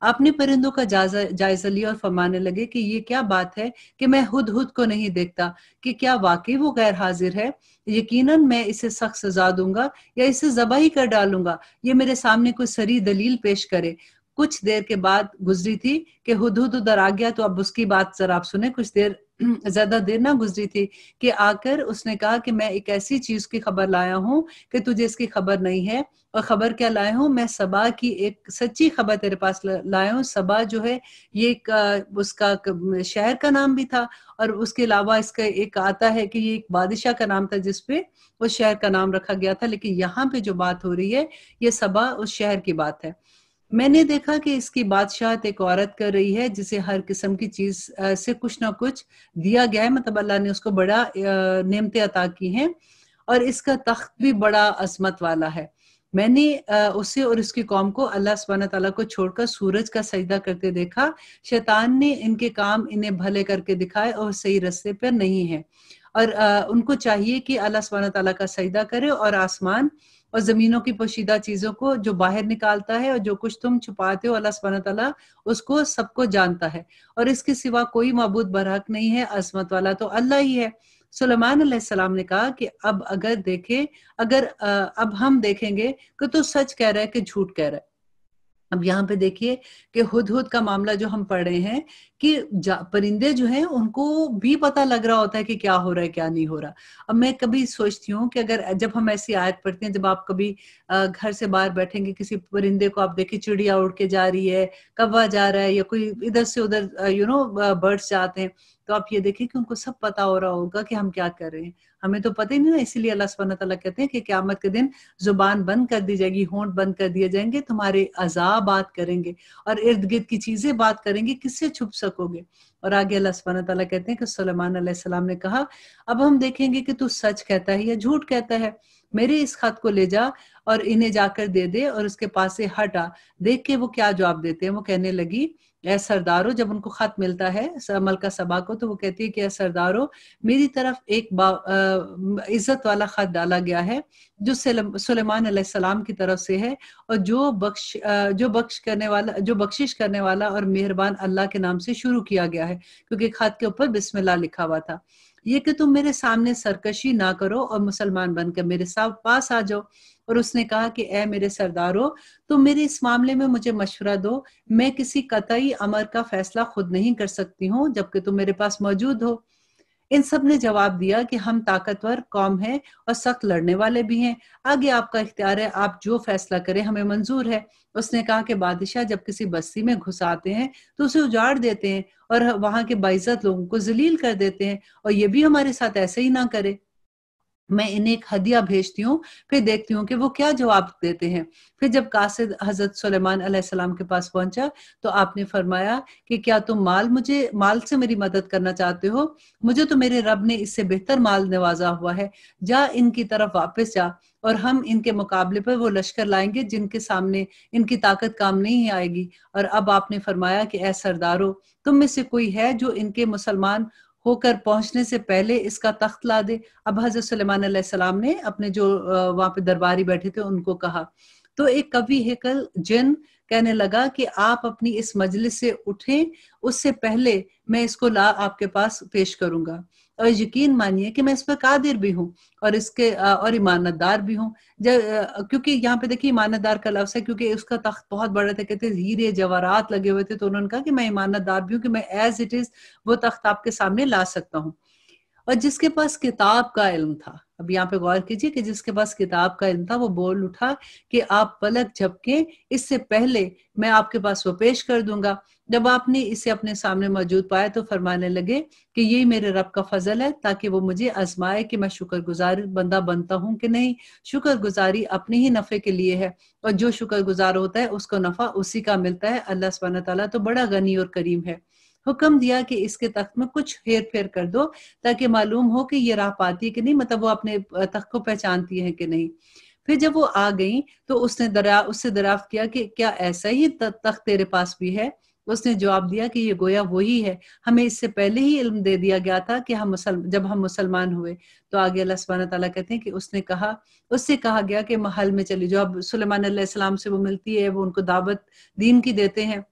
अपने परिंदों का जायजा जायजा लिया और फरमाने लगे कि ये क्या बात है कि मैं हुद खुद को नहीं देखता कि क्या वाकई वो गैर हाजिर है यकीनन मैं इसे सख्त सजा दूंगा या इसे जबाही कर डालूंगा ये मेरे सामने कोई सरी दलील पेश करे कुछ देर के बाद गुजरी थी कि उधर आ गया तो अब उसकी बात जरा आप सुने कुछ देर ज्यादा देर ना गुजरी थी कि आकर उसने कहा कि मैं एक ऐसी चीज की खबर लाया हूँ कि तुझे इसकी खबर नहीं है और खबर क्या लाया हूँ मैं सबा की एक सच्ची खबर तेरे पास लाया हूँ सबा जो है ये एक, उसका शहर का नाम भी था और उसके अलावा इसका एक आता है कि ये एक बादशाह का नाम था जिसपे उस शहर का नाम रखा गया था लेकिन यहाँ पे जो बात हो रही है ये सबा उस शहर की बात है मैंने देखा कि इसकी बादशाहत एक औरत कर रही है जिसे हर किस्म की चीज से कुछ ना कुछ दिया गया है मतलब अल्लाह ने उसको बड़ा नियमते अता की हैं और इसका तख्त भी बड़ा असमत वाला है मैंने उसे और उसकी कौम को अल्लाह सुबहान तला को छोड़कर सूरज का सजदा करते देखा शैतान ने इनके काम इन्हें भले करके दिखाए और सही रस्ते पर नहीं है और उनको चाहिए कि अल्लाह सुबहान तला का सजदा करे और आसमान और जमीनों की पोशीदा चीजों को जो बाहर निकालता है और जो कुछ तुम छुपाते हो अल्लाह सुबहाना तला उसको सबको जानता है और इसके सिवा कोई मबूद बरहक नहीं है असमत वाला तो अल्लाह ही है सुलेमान सलाम ने कहा कि अब अगर देखें अगर अब हम देखेंगे कि तो सच कह रहा है कि झूठ कह रहा है अब यहाँ पे देखिए कि हुद हुद का मामला जो हम पढ़ रहे हैं कि परिंदे जो हैं उनको भी पता लग रहा होता है कि क्या हो रहा है क्या नहीं हो रहा अब मैं कभी सोचती हूँ कि अगर जब हम ऐसी आयत पढ़ते हैं जब आप कभी घर से बाहर बैठेंगे किसी परिंदे को आप देखिए चिड़िया उड़ के जा रही है कब्वा जा रहा है या कोई इधर से उधर यू नो बर्ड्स जाते हैं तो आप ये देखिए कि उनको सब पता हो रहा होगा कि हम क्या कर रहे हैं हमें तो पता ही नहीं ना इसीलिए अल्लाह सुबहाना तला कहते हैं कि क्यामत के दिन जुबान बंद कर दी जाएगी होंठ बंद कर दिए जाएंगे तुम्हारे अजा बात करेंगे और इर्द गिर्द की चीजें बात करेंगे किससे छुप सकोगे और आगे अल्लाह सुबहाना तला कहते हैं कि सलमान सलाम ने कहा अब हम देखेंगे कि तू सच कहता है या झूठ कहता है मेरे इस खत को ले जा और इन्हें जाकर दे दे और उसके पास से हटा देख के वो क्या जवाब देते हैं वो कहने लगी ए सरदारो जब उनको खत मिलता है मलका सबा को तो वो कहती है कि सरदारो मेरी तरफ एक इज्जत वाला खत डाला गया है जो सुलेमान सलेमान की तरफ से है और जो बख्श जो बख्श करने वाला जो बख्शिश करने वाला और मेहरबान अल्लाह के नाम से शुरू किया गया है क्योंकि खत के ऊपर बिस्मिल्लाह लिखा हुआ था ये कि तुम मेरे सामने सरकशी ना करो और मुसलमान बनकर मेरे साथ पास आ जाओ और उसने कहा कि ए मेरे सरदारों तुम मेरे इस मामले में मुझे मशवरा दो मैं किसी कतई अमर का फैसला खुद नहीं कर सकती हूँ जबकि तुम मेरे पास मौजूद हो इन सब ने जवाब दिया कि हम ताकतवर कौम है और सख्त लड़ने वाले भी हैं आगे आपका इख्तियार है आप जो फैसला करें हमें मंजूर है उसने कहा कि बादशाह जब किसी बस्ती में घुस आते हैं तो उसे उजाड़ देते हैं और वहां के बाइजत लोगों को जलील कर देते हैं और ये भी हमारे साथ ऐसे ही ना करे मैं इन्हें एक हदिया भेजती हूँ फिर देखती हूँ कि वो क्या जवाब देते हैं फिर जब कासिद हजरत सुलेमान अलैहिस्सलाम के पास पहुंचा तो आपने फरमाया कि क्या तुम माल मुझे माल से मेरी मदद करना चाहते हो मुझे तो मेरे रब ने इससे बेहतर माल नवाजा हुआ है जा इनकी तरफ वापस जा और हम इनके मुकाबले पर वो लश्कर लाएंगे जिनके सामने इनकी ताकत काम नहीं आएगी और अब आपने फरमाया कि ऐ सरदारो तुम में से कोई है जो इनके मुसलमान होकर पहुंचने से पहले इसका तख्त ला दे अब हजरत सलेमान सलाम ने अपने जो वहां पे दरबारी बैठे थे उनको कहा तो एक कवि हेकल जिन कहने लगा कि आप अपनी इस मजलिस से उठें उससे पहले मैं इसको ला आपके पास पेश करूंगा और यकीन मानिए कि मैं इस पर कादिर भी हूँ और इसके और ईमानतदार भी हूँ जब क्योंकि यहाँ पे देखिए ईमानतदार का लफ्स है क्योंकि उसका तख्त बहुत बड़ा था कहते हीरे जवाहरात लगे हुए थे तो उन्होंने कहा कि मैं ईमानतदार भी हूँ कि मैं एज इट इज वो तख्त आपके सामने ला सकता हूँ और जिसके पास किताब का इल्म था अब यहाँ पे गौर कीजिए कि जिसके पास किताब का इल्म था वो बोल उठा कि आप पलक झपके इससे पहले मैं आपके पास वो पेश कर दूंगा जब आपने इसे अपने सामने मौजूद पाया तो फरमाने लगे कि यही मेरे रब का फजल है ताकि वो मुझे आजमाए कि मैं शुक्रगुजार बंदा बनता हूँ कि नहीं शुक्रगुजारी अपने ही नफे के लिए है और जो शुक्रगुजार होता है उसको नफा उसी का मिलता है अल्लाह सब तो बड़ा गनी और करीम है हुक्म दिया कि इसके तख्त में कुछ हेर फेर कर दो ताकि मालूम हो कि ये राह पाती है कि नहीं मतलब वो अपने तख्त को पहचानती है कि नहीं फिर जब वो आ गई तो उसने दरा उससे दराफ किया कि क्या ऐसा ही तख्त तेरे पास भी है उसने जवाब दिया कि ये गोया वही है हमें इससे पहले ही इल्म दे दिया गया था कि हम मुसल जब हम मुसलमान हुए तो आगे अल्लाह सुबहाना कहते हैं कि उसने कहा उससे कहा गया कि महल में चली जो अब सुलेमान सलाम से वो मिलती है वो उनको दावत दीन की देते हैं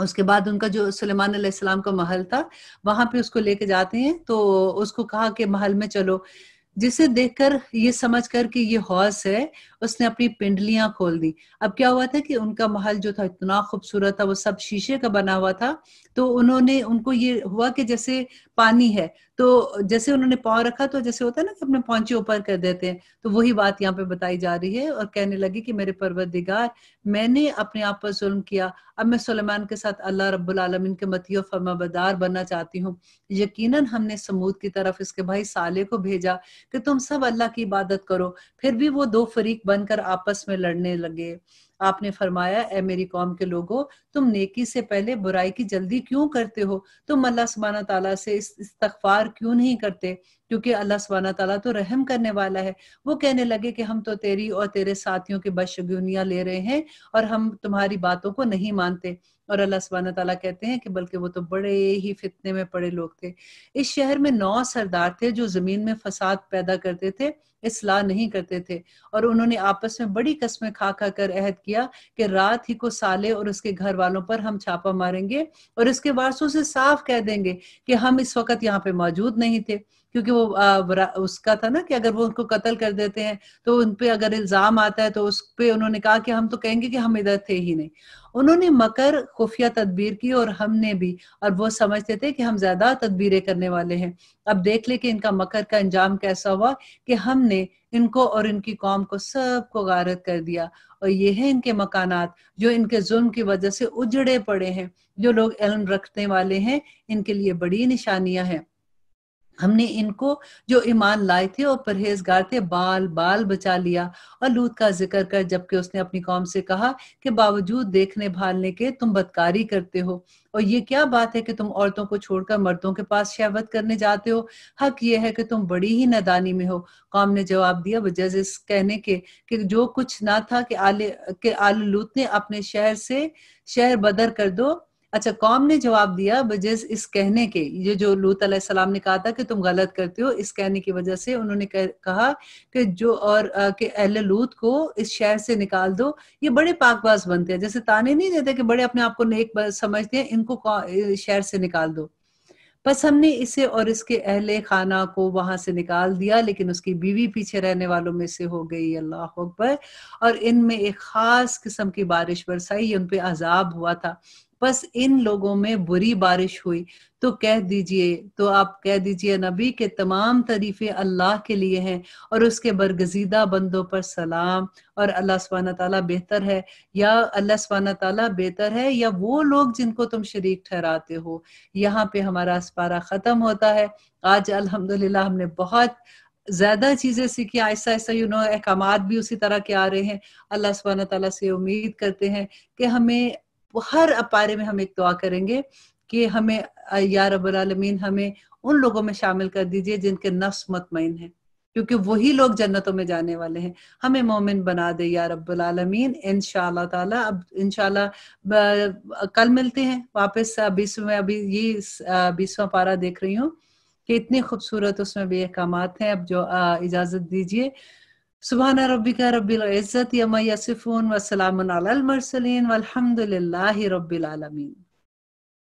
उसके बाद उनका जो सुलेमान अलैहिस्सलाम का महल था वहां पे उसको लेके जाते हैं तो उसको कहा कि महल में चलो जिसे देखकर ये समझ कर कि ये हौस है उसने अपनी पिंडलियां खोल दी अब क्या हुआ था कि उनका महल जो था इतना खूबसूरत था वो सब शीशे का बना हुआ था तो उन्होंने उनको ये हुआ कि जैसे पानी है तो जैसे उन्होंने पाँव रखा तो जैसे होता है ना कि अपने पहुंचे ऊपर कर देते हैं तो वही बात यहाँ पे बताई जा रही है और कहने लगी कि मेरे परवरदिगार मैंने अपने आप पर जुल्म किया अब मैं सुलेमान के साथ अल्लाह रब्बुल आलमीन के मती और फरमाबदार बनना चाहती हूँ यकीनन हमने समूद की तरफ इसके भाई साले को भेजा कि तुम सब अल्लाह की इबादत करो फिर भी वो दो फरीक बनकर आपस में लड़ने लगे आपने फरमाया ए मेरी कौम के लोगों तुम नेकी से पहले बुराई की जल्दी क्यों करते हो तुम अल्लाह सुबाना तला से इस्तफार क्यों नहीं करते क्योंकि अल्लाह सबाना तला तो रहम करने वाला है वो कहने लगे कि हम तो तेरी और तेरे साथियों की बदशगुनिया ले रहे हैं और हम तुम्हारी बातों को नहीं मानते और अल्लाह सुबहाना तला कहते हैं कि बल्कि वो तो बड़े ही फितने में पड़े लोग थे इस शहर में नौ सरदार थे जो जमीन में फसाद पैदा करते थे इसलाह नहीं करते थे और उन्होंने आपस में बड़ी कस्में खा खा कर अहद किया कि रात ही को साले और उसके घर वालों पर हम छापा मारेंगे और इसके वारसों से साफ कह देंगे कि हम इस वक्त यहाँ पे मौजूद नहीं थे क्योंकि वो आ, उसका था ना कि अगर वो उनको कत्ल कर देते हैं तो उन पे अगर इल्जाम आता है तो उस पे उन्होंने कहा कि हम तो कहेंगे कि हम इधर थे ही नहीं उन्होंने मकर खुफिया तदबीर की और हमने भी और वो समझते थे कि हम ज्यादा तदबीरें करने वाले हैं अब देख ले कि इनका मकर का अंजाम कैसा हुआ कि हमने इनको और इनकी कौम को सबको गारत कर दिया और ये है इनके मकानात जो इनके जुल्म की वजह से उजड़े पड़े हैं जो लोग इल्म रखने वाले हैं इनके लिए बड़ी निशानियां हैं हमने इनको जो ईमान लाए थे और परहेजगार थे बाल बाल बचा लिया और लूत का जिक्र कर जबकि उसने अपनी कौम से कहा कि बावजूद देखने भालने के तुम बदकारी करते हो और ये क्या बात है कि तुम औरतों को छोड़कर मर्दों के पास शहवत करने जाते हो हक ये है कि तुम बड़ी ही नदानी में हो कौम ने जवाब दिया वजह इस कहने के कि जो कुछ ना था कि आले के आल लूत ने अपने शहर से शहर बदर कर दो अच्छा कौम ने जवाब दिया बजेज इस कहने के ये जो लूत सलाम ने कहा था कि तुम गलत करते हो इस कहने की वजह से उन्होंने कह, कहा कि जो और कि अहल लूत को इस शहर से निकाल दो ये बड़े पाकबाज बनते हैं जैसे ताने नहीं देते कि बड़े अपने आप को नेक समझते हैं इनको शहर से निकाल दो बस हमने इसे और इसके अहले खाना को वहां से निकाल दिया लेकिन उसकी बीवी पीछे रहने वालों में से हो गई अल्लाह अकबर और इनमें एक खास किस्म की बारिश बरसाई उन पे अजाब हुआ था बस इन लोगों में बुरी बारिश हुई तो कह दीजिए तो आप कह दीजिए नबी के तमाम तरीफे अल्लाह के लिए हैं और उसके बरगजीदा बंदों पर सलाम और अल्लाह सुबहाना ताला बेहतर है या अल्लाह सुबहाना ताला बेहतर है या वो लोग जिनको तुम शरीक ठहराते हो यहाँ पे हमारा पारा ख़त्म होता है आज अल्हम्दुलिल्लाह हमने बहुत ज्यादा चीजें सीखी ऐसा ऐसा यू नो अहकाम भी उसी तरह के आ रहे हैं अल्लाह सुबहाना तला से उम्मीद करते हैं कि हमें हर अपारे में हम एक दुआ करेंगे कि हमें या रबुल आलमीन हमें उन लोगों में शामिल कर दीजिए जिनके नफ्स मतमिन है क्योंकि वही लोग जन्नतों में जाने वाले हैं हमें मोमिन बना दे या रब्बुल आलमीन इन ताला अब इन कल मिलते हैं वापस बीसवें अभी ये बीसवा पारा देख रही हूँ कि इतनी खूबसूरत उसमें भी अहकाम हैं अब जो इजाज़त दीजिए سبحان ربك رب العزة يما يصفون وسلام على المرسلين والحمد لله رب العالمين